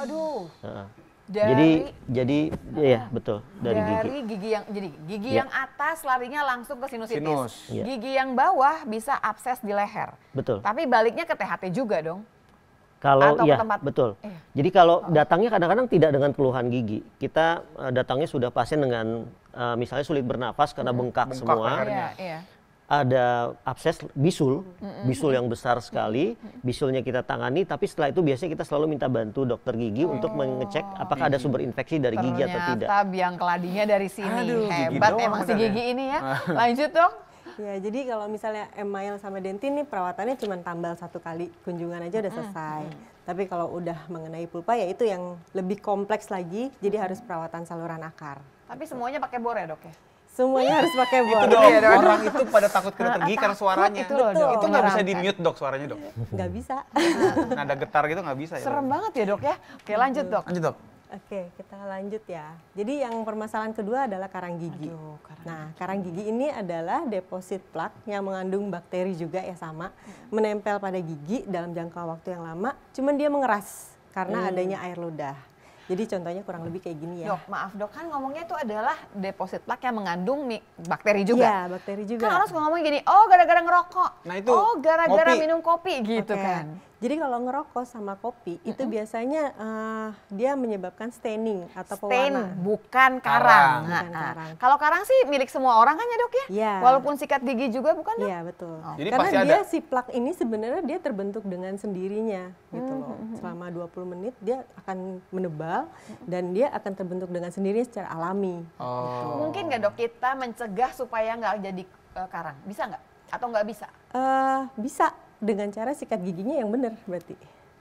Aduh. Uh. Dari, jadi jadi iya, uh, iya betul dari, dari gigi. gigi yang jadi gigi ya. yang atas larinya langsung ke sinusitis. Sinus. Ya. Gigi yang bawah bisa abses di leher. Betul. Tapi baliknya ke THT juga dong. Kalau ke iya, tempat, betul. Eh. Jadi kalau oh. datangnya kadang-kadang tidak dengan keluhan gigi. Kita uh, datangnya sudah pasien dengan uh, misalnya sulit bernapas karena hmm. bengkak, bengkak semua. Iya, iya ada abses bisul, bisul yang besar sekali, bisulnya kita tangani, tapi setelah itu biasanya kita selalu minta bantu dokter gigi oh. untuk mengecek apakah ada sumber infeksi dari Ternyata gigi atau tidak. Ternyata biang keladinya dari sini, Aduh, hebat emang si gigi ini ya. Lanjut dong. Ya, jadi kalau misalnya email sama dentin nih perawatannya cuma tambal satu kali kunjungan aja udah selesai. Mm Tapi kalau udah mengenai pulpa ya itu yang lebih kompleks lagi, jadi harus perawatan saluran akar. Tapi semuanya pakai bor ya dok ya? Semuanya harus pakai bor. Itu dong, ya, orang itu pada takut kena pergi karena suaranya. Itu loh, Itu nggak bisa di mute dok suaranya dok. Nggak bisa. Nah, nada getar gitu nggak bisa ya. Serem dok. banget ya dok ya. Oke lanjut dok. Lanjut dok. Oke, kita lanjut ya. Jadi yang permasalahan kedua adalah karang gigi. Aduh, karang nah, karang gigi ini adalah deposit plak yang mengandung bakteri juga ya sama, hmm. menempel pada gigi dalam jangka waktu yang lama, cuman dia mengeras karena hmm. adanya air ludah. Jadi contohnya kurang lebih kayak gini ya. Dok, maaf dok, kan ngomongnya itu adalah deposit plak yang mengandung bakteri juga. Iya, bakteri juga. Kan orang suka ngomong gini, oh gara-gara ngerokok. Nah itu. Oh gara-gara minum kopi gitu okay. kan. Jadi kalau ngerokok sama kopi mm-hmm. itu biasanya uh, dia menyebabkan staining atau Stain, pewarna. bukan karang. Bukan nah, karang. Kalau karang sih milik semua orang kan ya dok ya? ya. Walaupun sikat gigi juga bukan dok? Iya betul. Oh. Jadi Karena dia ada. si plak ini sebenarnya dia terbentuk dengan sendirinya gitu mm-hmm. loh. Selama 20 menit dia akan menebal dan dia akan terbentuk dengan sendirinya secara alami. Gitu. Oh. Gitu. Mungkin nggak dok kita mencegah supaya nggak jadi uh, karang? Bisa nggak? Atau nggak bisa? Uh, bisa dengan cara sikat giginya yang benar berarti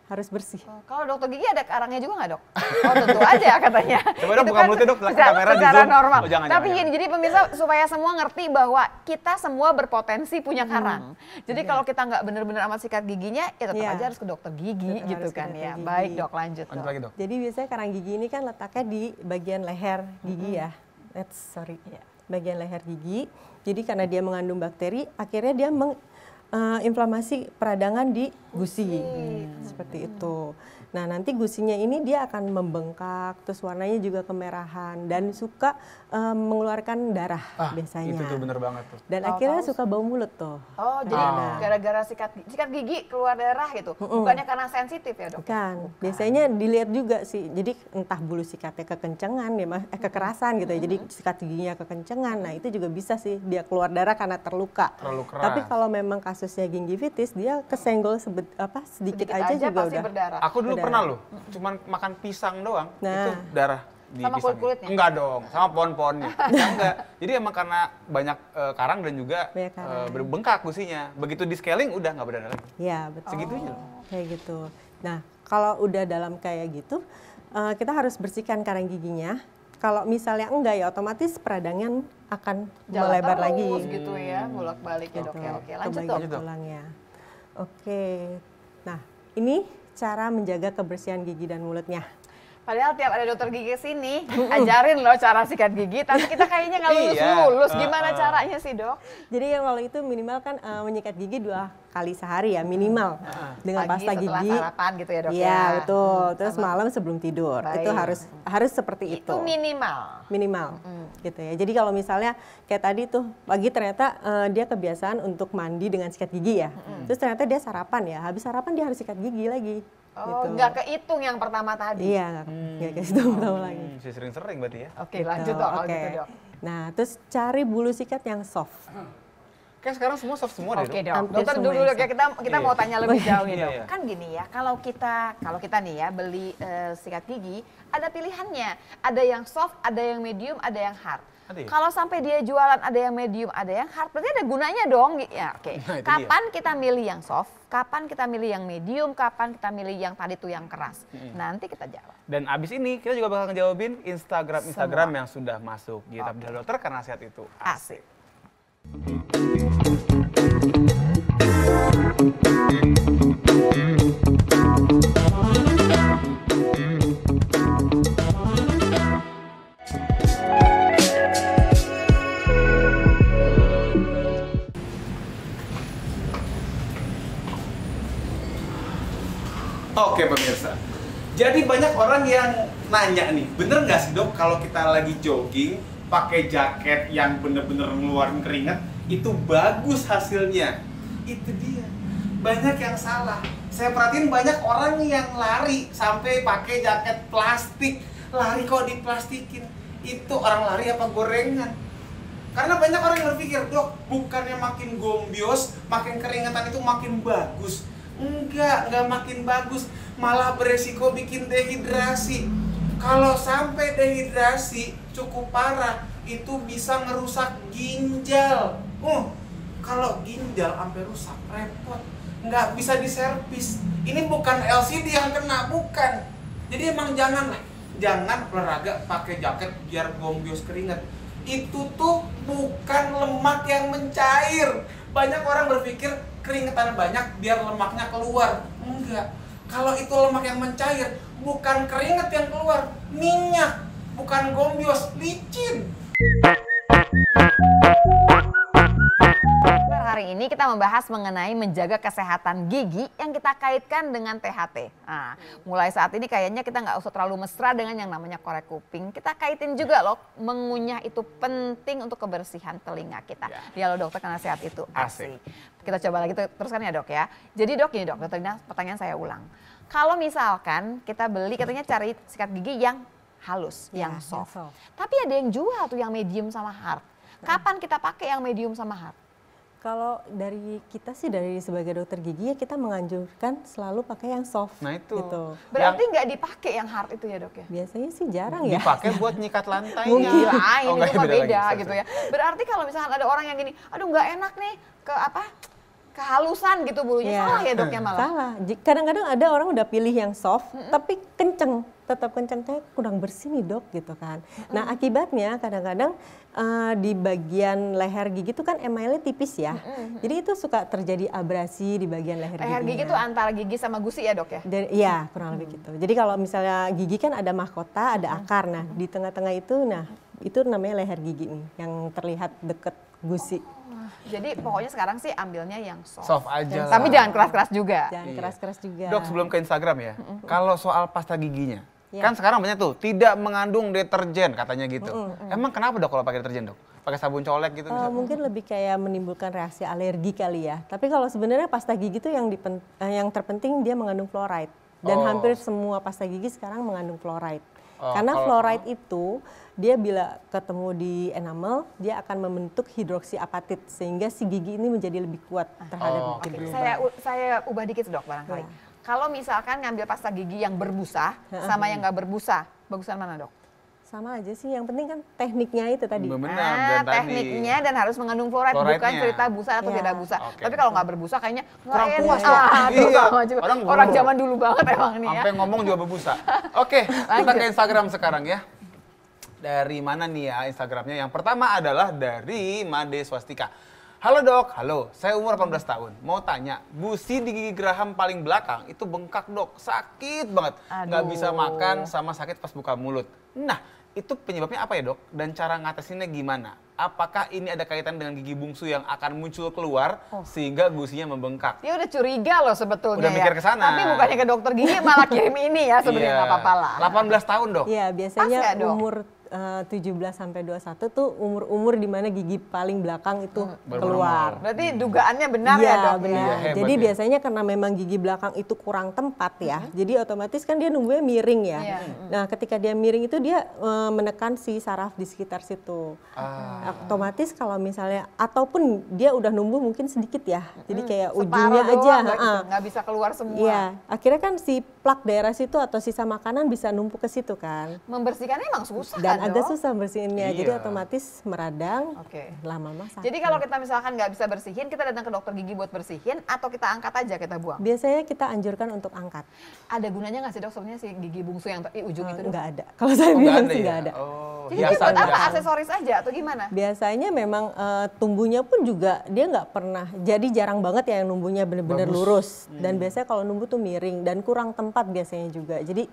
harus bersih. Oh, kalau dokter gigi ada karangnya juga nggak dok? Oh tentu aja katanya. Coba dok buka kan mulutnya dok, belakang kamera di zoom. normal. Oh, jangan, Tapi gini, jadi pemirsa supaya semua ngerti bahwa kita semua berpotensi punya hmm. karang. Hmm. Jadi yeah. kalau kita nggak benar-benar amat sikat giginya, ya tetap yeah. aja harus ke dokter gigi tetap gitu kan ya. Gigi. Baik dok, lanjut. dok. lagi dok. Jadi biasanya karang gigi ini kan letaknya di bagian leher gigi hmm. ya. That's sorry. Yeah. Bagian leher gigi. Jadi karena dia mengandung bakteri, akhirnya dia meng uh, inflamasi peradangan di gusi, gusi. Hmm. seperti itu. Nah, nanti gusinya ini dia akan membengkak, terus warnanya juga kemerahan dan suka um, mengeluarkan darah ah, biasanya. Itu tuh bener banget tuh. Dan oh, akhirnya tahu. suka bau mulut tuh. Oh, jadi nah. gara-gara sikat sikat gigi keluar darah gitu. Bukannya karena sensitif ya, Dok? Bukan. Bukan. Biasanya dilihat juga sih. Jadi entah bulu sikatnya kekencangan ya, Mas, eh kekerasan gitu ya. Jadi sikat giginya kekencangan Nah, itu juga bisa sih dia keluar darah karena terluka. Terlalu keras. Tapi kalau memang kasusnya gingivitis, dia kesenggol sebet, apa sedikit, sedikit aja, aja juga udah. Berdarah. Aku dulu darah. pernah loh, cuman makan pisang doang, nah. itu darah di sama kulit enggak dong sama pohon pohonnya enggak jadi emang karena banyak uh, karang dan juga karang. Uh, berbengkak gusinya begitu di scaling udah nggak berdarah lagi Iya, betul segitunya oh. kayak gitu nah kalau udah dalam kayak gitu uh, kita harus bersihkan karang giginya kalau misalnya enggak ya otomatis peradangan akan Jalan melebar terus, lagi gitu ya bolak balik ya dok ya oke lanjut dok tulangnya oke nah ini cara menjaga kebersihan gigi dan mulutnya. Padahal tiap ada dokter gigi sini ajarin loh cara sikat gigi, tapi kita kayaknya nggak lulus iya. lulus. Gimana uh-uh. caranya sih dok? Jadi yang lalu itu minimal kan uh, menyikat gigi dua kali sehari ya minimal uh, dengan Pagi, pasta gigi. sarapan gitu ya dok? Iya ya. betul. Hmm, Terus Sama. malam sebelum tidur Baik. itu harus harus seperti itu. Itu minimal. Minimal -hmm. gitu ya. Jadi kalau misalnya kayak tadi tuh pagi ternyata uh, dia kebiasaan untuk mandi dengan sikat gigi ya. -hmm. Terus ternyata dia sarapan ya. Habis sarapan dia harus sikat gigi lagi. Oh, gitu. nggak kehitung yang pertama tadi. Iya, nggak hmm. kehitung hmm. lagi. Masih sering-sering berarti ya. Oke, okay, gitu, lanjut dong. Okay. Gitu, dok. Nah, terus cari bulu sikat yang soft. Hmm. Kayak sekarang semua soft semua okay, deh dok. Dokter dulu dulu ya, kita kita yeah. mau iya. tanya lebih iya, jauh ini. Iya, iya, Kan gini ya, kalau kita kalau kita nih ya beli uh, sikat gigi, ada pilihannya. Ada yang soft, ada yang medium, ada yang hard Ya? Kalau sampai dia jualan ada yang medium, ada yang hard, berarti ada gunanya dong. Ya, ya oke. Okay. Nah, kapan dia. kita milih yang soft, kapan kita milih yang medium, kapan kita milih yang tadi tuh yang keras. Hmm. Nanti kita jawab. Dan abis ini kita juga bakal ngejawabin Instagram Instagram Semua. yang sudah masuk di okay. Tabdah Dokter karena sehat itu asik. Oke pemirsa. Jadi banyak orang yang nanya nih, bener nggak sih dok kalau kita lagi jogging pakai jaket yang bener-bener ngeluarin keringat itu bagus hasilnya? Itu dia. Banyak yang salah. Saya perhatiin banyak orang yang lari sampai pakai jaket plastik. Lari kok diplastikin? Itu orang lari apa gorengan? Karena banyak orang yang berpikir, dok, bukannya makin gombios, makin keringetan itu makin bagus Enggak, enggak makin bagus, malah beresiko bikin dehidrasi. Kalau sampai dehidrasi cukup parah, itu bisa merusak ginjal. Uh, kalau ginjal sampai rusak repot, nggak bisa diservis. Ini bukan LCD yang kena, bukan. Jadi emang jangan lah, jangan olahraga pakai jaket biar gombios keringat itu tuh bukan lemak yang mencair. Banyak orang berpikir keringetan banyak biar lemaknya keluar enggak kalau itu lemak yang mencair bukan keringet yang keluar minyak bukan gombios licin hari ini kita membahas mengenai menjaga kesehatan gigi yang kita kaitkan dengan THT. Nah, mulai saat ini kayaknya kita nggak usah terlalu mesra dengan yang namanya korek kuping. Kita kaitin juga loh, mengunyah itu penting untuk kebersihan telinga kita. Ya. Iya loh dokter karena sehat itu asik. Kita coba lagi teruskan ya dok ya. Jadi dok ini dok, dokter pertanyaan saya ulang. Kalau misalkan kita beli katanya cari sikat gigi yang halus, ya, yang, soft. yang soft. Tapi ada yang jual tuh yang medium sama hard. Nah. Kapan kita pakai yang medium sama hard? Kalau dari kita sih dari sebagai dokter gigi ya kita menganjurkan selalu pakai yang soft. Nah itu. Gitu. Berarti nggak dipakai yang hard itu ya dok ya? Biasanya sih jarang dipakai ya. Dipakai buat nyikat lantai. Mungkin lain oh, itu beda, beda lagi, gitu ya. Berarti kalau misalkan ada orang yang gini, aduh nggak enak nih ke apa? kehalusan gitu bulunya ya. salah ya dok ya, malah. Salah. Kadang-kadang ada orang udah pilih yang soft -hmm. tapi kenceng tetap kencang, kencangnya kurang bersih nih dok gitu kan. Hmm. Nah akibatnya kadang-kadang uh, di bagian leher gigi itu kan emailnya tipis ya. Hmm. Jadi itu suka terjadi abrasi di bagian leher, leher gigi. Leher gigi itu antara gigi sama gusi ya dok ya? iya kurang lebih gitu. Jadi kalau misalnya gigi kan ada mahkota, ada akar. Nah di tengah-tengah itu, nah itu namanya leher gigi nih yang terlihat deket gusi. Jadi pokoknya sekarang sih ambilnya yang soft. Soft aja. Tapi jangan keras-keras juga. Jangan iya. keras-keras iya. juga. Dok sebelum ke Instagram ya, mm -hmm. kalau soal pasta giginya, Ya. Kan sekarang banyak tuh tidak mengandung deterjen katanya gitu. Mm -hmm. Emang kenapa dok kalau pakai deterjen dok? Pakai sabun colek gitu? Uh, mungkin lebih kayak menimbulkan reaksi alergi kali ya. Tapi kalau sebenarnya pasta gigi tuh yang dipen, uh, yang terpenting dia mengandung fluoride dan oh. hampir semua pasta gigi sekarang mengandung fluoride. Oh, Karena kalau, fluoride itu dia bila ketemu di enamel dia akan membentuk hidroksiapatit sehingga si gigi ini menjadi lebih kuat ah. terhadap oh, okay. Saya saya ubah dikit dok barangkali. Iya. Kalau misalkan ngambil pasta gigi yang berbusa sama yang nggak berbusa, bagusan mana dok? Sama aja sih, yang penting kan tekniknya itu tadi. Benar, nah, dan tekniknya tadi. dan harus mengandung fluoride, bukan cerita busa atau ya. tidak busa. Okay. Tapi kalau nggak berbusa kayaknya kurang puas ya. Ah, iya. Orang, orang zaman dulu banget emang nih ya. Sampai ngomong juga berbusa. Oke, okay, kita ke Instagram sekarang ya. Dari mana nih ya Instagramnya? Yang pertama adalah dari Made Swastika. Halo dok, halo. Saya umur 18 tahun. Mau tanya, busi di gigi geraham paling belakang itu bengkak dok, sakit banget. Aduh. Nggak bisa makan sama sakit pas buka mulut. Nah, itu penyebabnya apa ya dok? Dan cara ngatasinnya gimana? Apakah ini ada kaitan dengan gigi bungsu yang akan muncul keluar oh. sehingga gusinya membengkak? Ya udah curiga loh sebetulnya Udah ya. mikir ke sana. Tapi bukannya ke dokter gigi malah kirim ini ya sebenarnya yeah. apa-apa lah. 18 tahun dok? Iya, biasanya Pas umur dok? Eh, tujuh 17 sampai 21 tuh umur-umur di mana gigi paling belakang itu hmm. keluar. Berarti dugaannya benar ya, ya dok? benar. Ya, jadi ya. biasanya karena memang gigi belakang itu kurang tempat ya. Hmm. Jadi otomatis kan dia nunggunya miring ya. Yeah. Nah, ketika dia miring itu dia eh, menekan si saraf di sekitar situ. Ah. otomatis kalau misalnya ataupun dia udah numbuh mungkin sedikit ya. Jadi hmm. kayak hmm. ujungnya aja, gitu, nggak bisa keluar semua. Iya. Akhirnya kan si plak daerah situ atau sisa makanan bisa numpuk ke situ kan. Membersihkannya emang susah Dan kan, ada susah bersihinnya, iya. jadi otomatis meradang, okay. lama mas. Jadi kalau kita misalkan nggak bisa bersihin, kita datang ke dokter gigi buat bersihin atau kita angkat aja kita buang? Biasanya kita anjurkan untuk angkat. Ada gunanya nggak sih dok sebenarnya si gigi bungsu yang di ujung uh, itu? Nggak ada, kalau saya oh, bilang sih ya? nggak ada. Ya? Oh, jadi biasa, buat apa? Aksesoris aja atau gimana? Biasanya memang uh, tumbuhnya pun juga dia nggak pernah, jadi jarang banget ya yang tumbuhnya benar-benar lurus. Hmm. Dan biasanya kalau numbuh tuh miring dan kurang tempat tempat biasanya juga. Jadi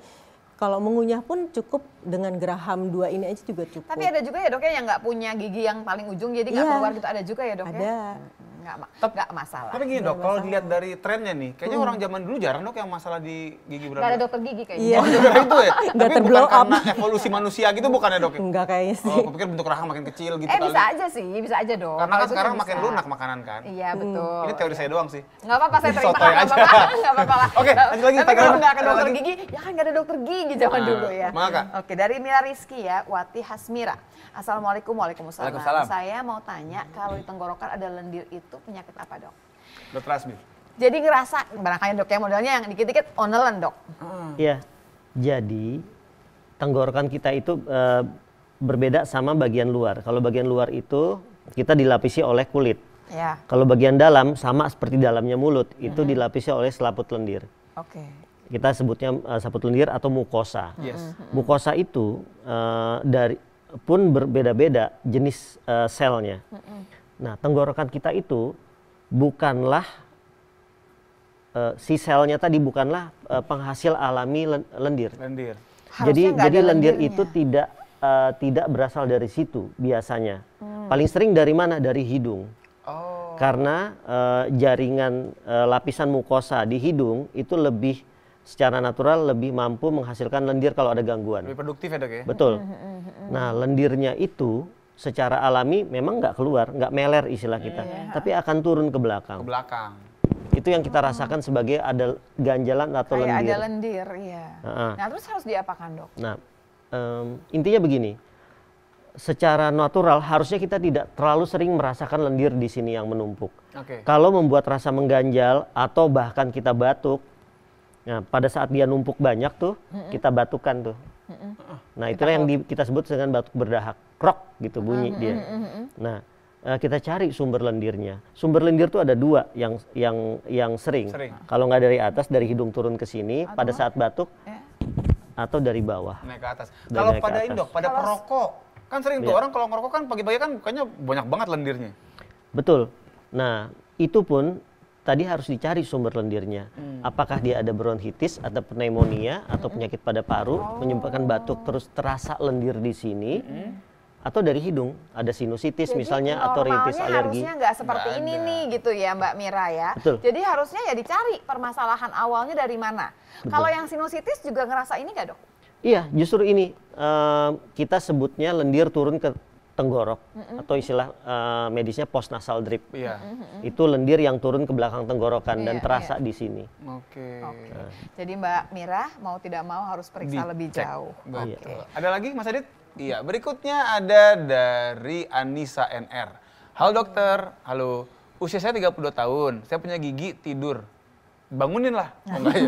kalau mengunyah pun cukup dengan geraham dua ini aja juga cukup. Tapi ada juga ya dok ya yang nggak punya gigi yang paling ujung jadi nggak yeah. keluar gitu ada juga ya dok ada. ya. Ada nggak nggak masalah. Tapi gini dok, kalau dilihat dari trennya nih, kayaknya hmm. orang zaman dulu jarang dok yang masalah di gigi berada. Gak ada dokter gigi kayaknya. Iya. Oh, iya, itu ya. Tapi bukan up. karena evolusi manusia gitu bukan ya dok? Enggak kayaknya sih. Oh, pikir bentuk rahang makin kecil gitu. Eh kali. bisa aja sih, bisa aja dok Karena kan sekarang kan makin lunak makanan kan. Iya hmm. betul. Ini teori saya doang sih. Nggak apa-apa saya terima. Gak apa-apa, nggak apa-apa Oke, lanjut lagi. Tapi kalau nggak ada dokter gigi, ya kan nggak ada dokter gigi zaman nah, dulu ya. Maka. Oke, dari Mira Rizky ya, Wati Hasmira. Assalamualaikum, waalaikumsalam. Saya mau tanya, kalau di tenggorokan ada lendir itu itu penyakit apa dok? Dokter Jadi ngerasa barangkali dok yang modelnya yang dikit-dikit onelan dok. Hmm. Iya. Hmm. Jadi tenggorokan kita itu e, berbeda sama bagian luar. Kalau bagian luar itu kita dilapisi oleh kulit. Ya. Kalau bagian dalam sama seperti dalamnya mulut itu -hmm. dilapisi oleh selaput lendir. Oke. Okay. Kita sebutnya uh, selaput lendir atau mukosa. Yes. Mm-hmm. Mukosa itu uh, dari pun berbeda-beda jenis uh, selnya. Mm -hmm. Nah, tenggorokan kita itu bukanlah uh, si selnya tadi bukanlah uh, penghasil alami lendir. Lendir. Harusnya jadi jadi lendir itu tidak uh, tidak berasal dari situ biasanya. Hmm. Paling sering dari mana? Dari hidung. Oh. Karena uh, jaringan uh, lapisan mukosa di hidung itu lebih secara natural lebih mampu menghasilkan lendir kalau ada gangguan. Lebih produktif ya dok ya? Betul. Hmm, hmm, hmm, nah lendirnya itu secara alami memang nggak keluar, nggak meler istilah kita, yeah. Iya. tapi akan turun ke belakang. Ke belakang. Itu yang kita rasakan hmm. sebagai ada ganjalan atau Kayak lendir. Ada lendir, iya. Nah, nah, terus harus diapakan dok? Nah, um, intinya begini, secara natural harusnya kita tidak terlalu sering merasakan lendir di sini yang menumpuk. Okay. Kalau membuat rasa mengganjal atau bahkan kita batuk, nah pada saat dia numpuk banyak tuh mm -hmm. kita batukan tuh Nah itulah yang di, kita sebut dengan batuk berdahak, krok gitu bunyi mm -hmm. dia. Nah eh, kita cari sumber lendirnya. Sumber lendir itu ada dua yang yang yang sering. sering. Kalau nggak dari atas, dari hidung turun ke sini pada saat batuk, eh. atau dari bawah. Naik ke atas. Kalau pada indok, pada Kalo... perokok, kan sering ya. tuh iya. orang kalau ngerokok kan pagi-pagi kan kayaknya banyak banget lendirnya. Betul. Nah itu pun tadi harus dicari sumber lendirnya. Hmm. Apakah dia ada bronkitis atau pneumonia atau hmm. penyakit pada paru oh. menyebabkan batuk terus terasa lendir di sini? Hmm. Atau dari hidung, ada sinusitis Jadi misalnya atau rintis alergi. harusnya nggak seperti gak ini nih gitu ya Mbak Mira ya. Betul. Jadi harusnya ya dicari permasalahan awalnya dari mana. Betul. Kalau yang sinusitis juga ngerasa ini nggak dok? Iya, justru ini uh, kita sebutnya lendir turun ke tenggorok mm-hmm. atau istilah uh, medisnya nasal drip. Yeah. Mm-hmm. Itu lendir yang turun ke belakang tenggorokan yeah, dan iya, terasa yeah. di sini. Oke. Okay. Okay. Nah. Jadi Mbak Mira mau tidak mau harus periksa di lebih jauh. Oke. Okay. Iya. Ada lagi Mas Adit? Iya, berikutnya ada dari Anissa NR. Halo dokter, halo. Usia saya 32 tahun. Saya punya gigi tidur. Bangunin lah. Oh, eh,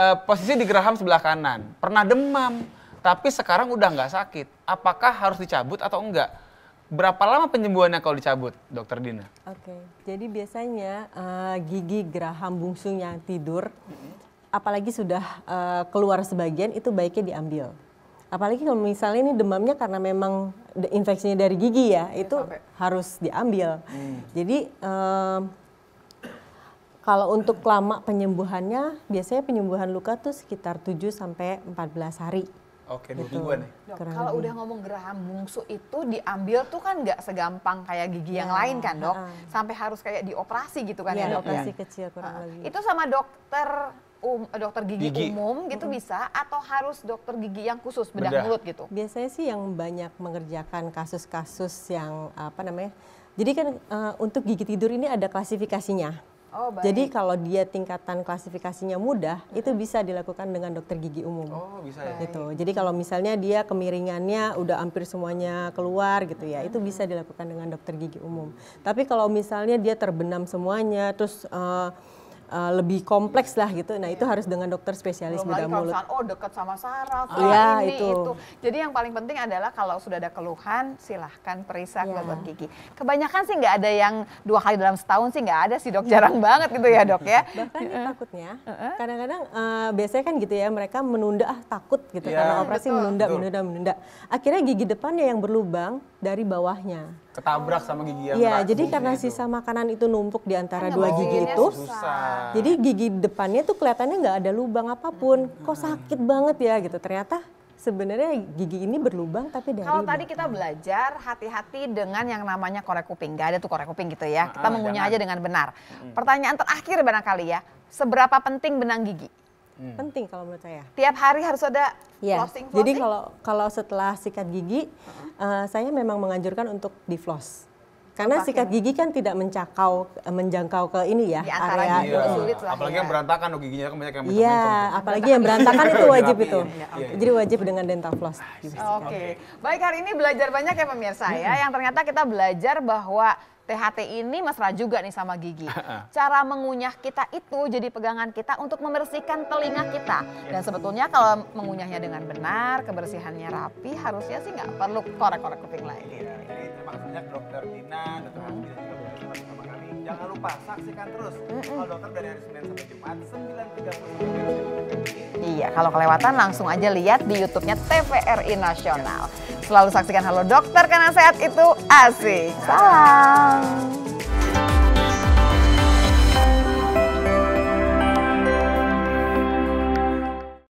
uh, posisi di geraham sebelah kanan. Pernah demam tapi sekarang udah nggak sakit. Apakah harus dicabut atau enggak? Berapa lama penyembuhannya kalau dicabut, Dokter Dina? Oke, jadi biasanya uh, gigi geraham bungsung yang tidur, mm-hmm. apalagi sudah uh, keluar sebagian, itu baiknya diambil. Apalagi kalau misalnya ini demamnya karena memang infeksinya dari gigi ya, iya, itu sampai. harus diambil. Hmm. Jadi um, kalau untuk lama penyembuhannya, biasanya penyembuhan luka tuh sekitar 7 sampai 14 hari. Oke, gitu. ya. nih. kalau udah ngomong geraham bungsu itu diambil tuh kan nggak segampang kayak gigi yang ya, lain kan dok, uh -huh. sampai harus kayak dioperasi gitu kan ya, ya dok? Operasi iya. kecil kurang uh, lebih. Itu sama dokter um, dokter gigi, gigi. umum gitu bisa atau harus dokter gigi yang khusus bedah, bedah mulut gitu? Biasanya sih yang banyak mengerjakan kasus-kasus yang apa namanya? Jadi kan uh, untuk gigi tidur ini ada klasifikasinya. Oh, baik. Jadi kalau dia tingkatan klasifikasinya mudah, hmm. itu bisa dilakukan dengan dokter gigi umum. Oh, bisa ya. Gitu. Jadi kalau misalnya dia kemiringannya udah hampir semuanya keluar gitu ya, hmm. itu bisa dilakukan dengan dokter gigi umum. Tapi kalau misalnya dia terbenam semuanya, terus uh, uh, lebih kompleks lah gitu. Nah, itu iya. harus dengan dokter spesialis Belum bedah mulut. Misalkan, oh, dekat sama saraf, oh, ya, ini itu. itu. Jadi yang paling penting adalah kalau sudah ada keluhan, silahkan periksa ya. ke iya. dokter gigi. Kebanyakan sih nggak ada yang dua kali dalam setahun sih nggak ada sih dok, jarang iya. banget gitu ya dok ya. Bahkan ya, takutnya, kadang-kadang uh, biasanya kan gitu ya mereka menunda ah takut gitu ya, karena operasi menunda, menunda, menunda. Akhirnya gigi depannya yang berlubang dari bawahnya ketabrak sama gigi yang Iya, jadi karena itu. sisa makanan itu numpuk di antara kan dua gigi itu. Ya, susah. Jadi gigi depannya tuh kelihatannya nggak ada lubang apapun. Hmm. Kok sakit banget ya gitu. Ternyata sebenarnya gigi ini berlubang tapi dari Kalau tadi kita belajar hati-hati dengan yang namanya korek kuping. Gak ada tuh korek kuping gitu ya. Ah, kita ah, mengunyah aja dengan benar. Pertanyaan terakhir barangkali ya. Seberapa penting benang gigi? hmm. penting kalau menurut saya. Tiap hari harus ada ya. flossing, Jadi kalau kalau setelah sikat gigi, uh saya memang menganjurkan untuk di floss. Karena Pakin. sikat gigi kan tidak mencakau eh, menjangkau ke ini ya di area iya. sulit lah. Apalagi ya. yang berantakan loh giginya kan banyak yang Iya, apalagi yang berantakan itu iya, wajib iya, itu. Ya, okay. Iya. Jadi wajib dengan dental floss. Ah, Oke. Okay. Okay. Baik, hari ini belajar banyak ya pemirsa ya. Hmm. Yang ternyata kita belajar bahwa THT ini mesra juga nih sama gigi. Cara mengunyah kita itu jadi pegangan kita untuk membersihkan telinga kita. Dan sebetulnya kalau mengunyahnya dengan benar, kebersihannya rapi, harusnya sih nggak perlu korek-korek kuping lagi. Terima iya, iya, iya. kasih banyak dokter Dina, dokter Hamdi, dan juga Jangan lupa saksikan terus Call Dokter dari hari Senin sampai Jumat 9.30 Iya, kalau kelewatan langsung aja lihat di YouTube-nya TVRI Nasional. Selalu saksikan Halo Dokter karena sehat itu asik. Salam.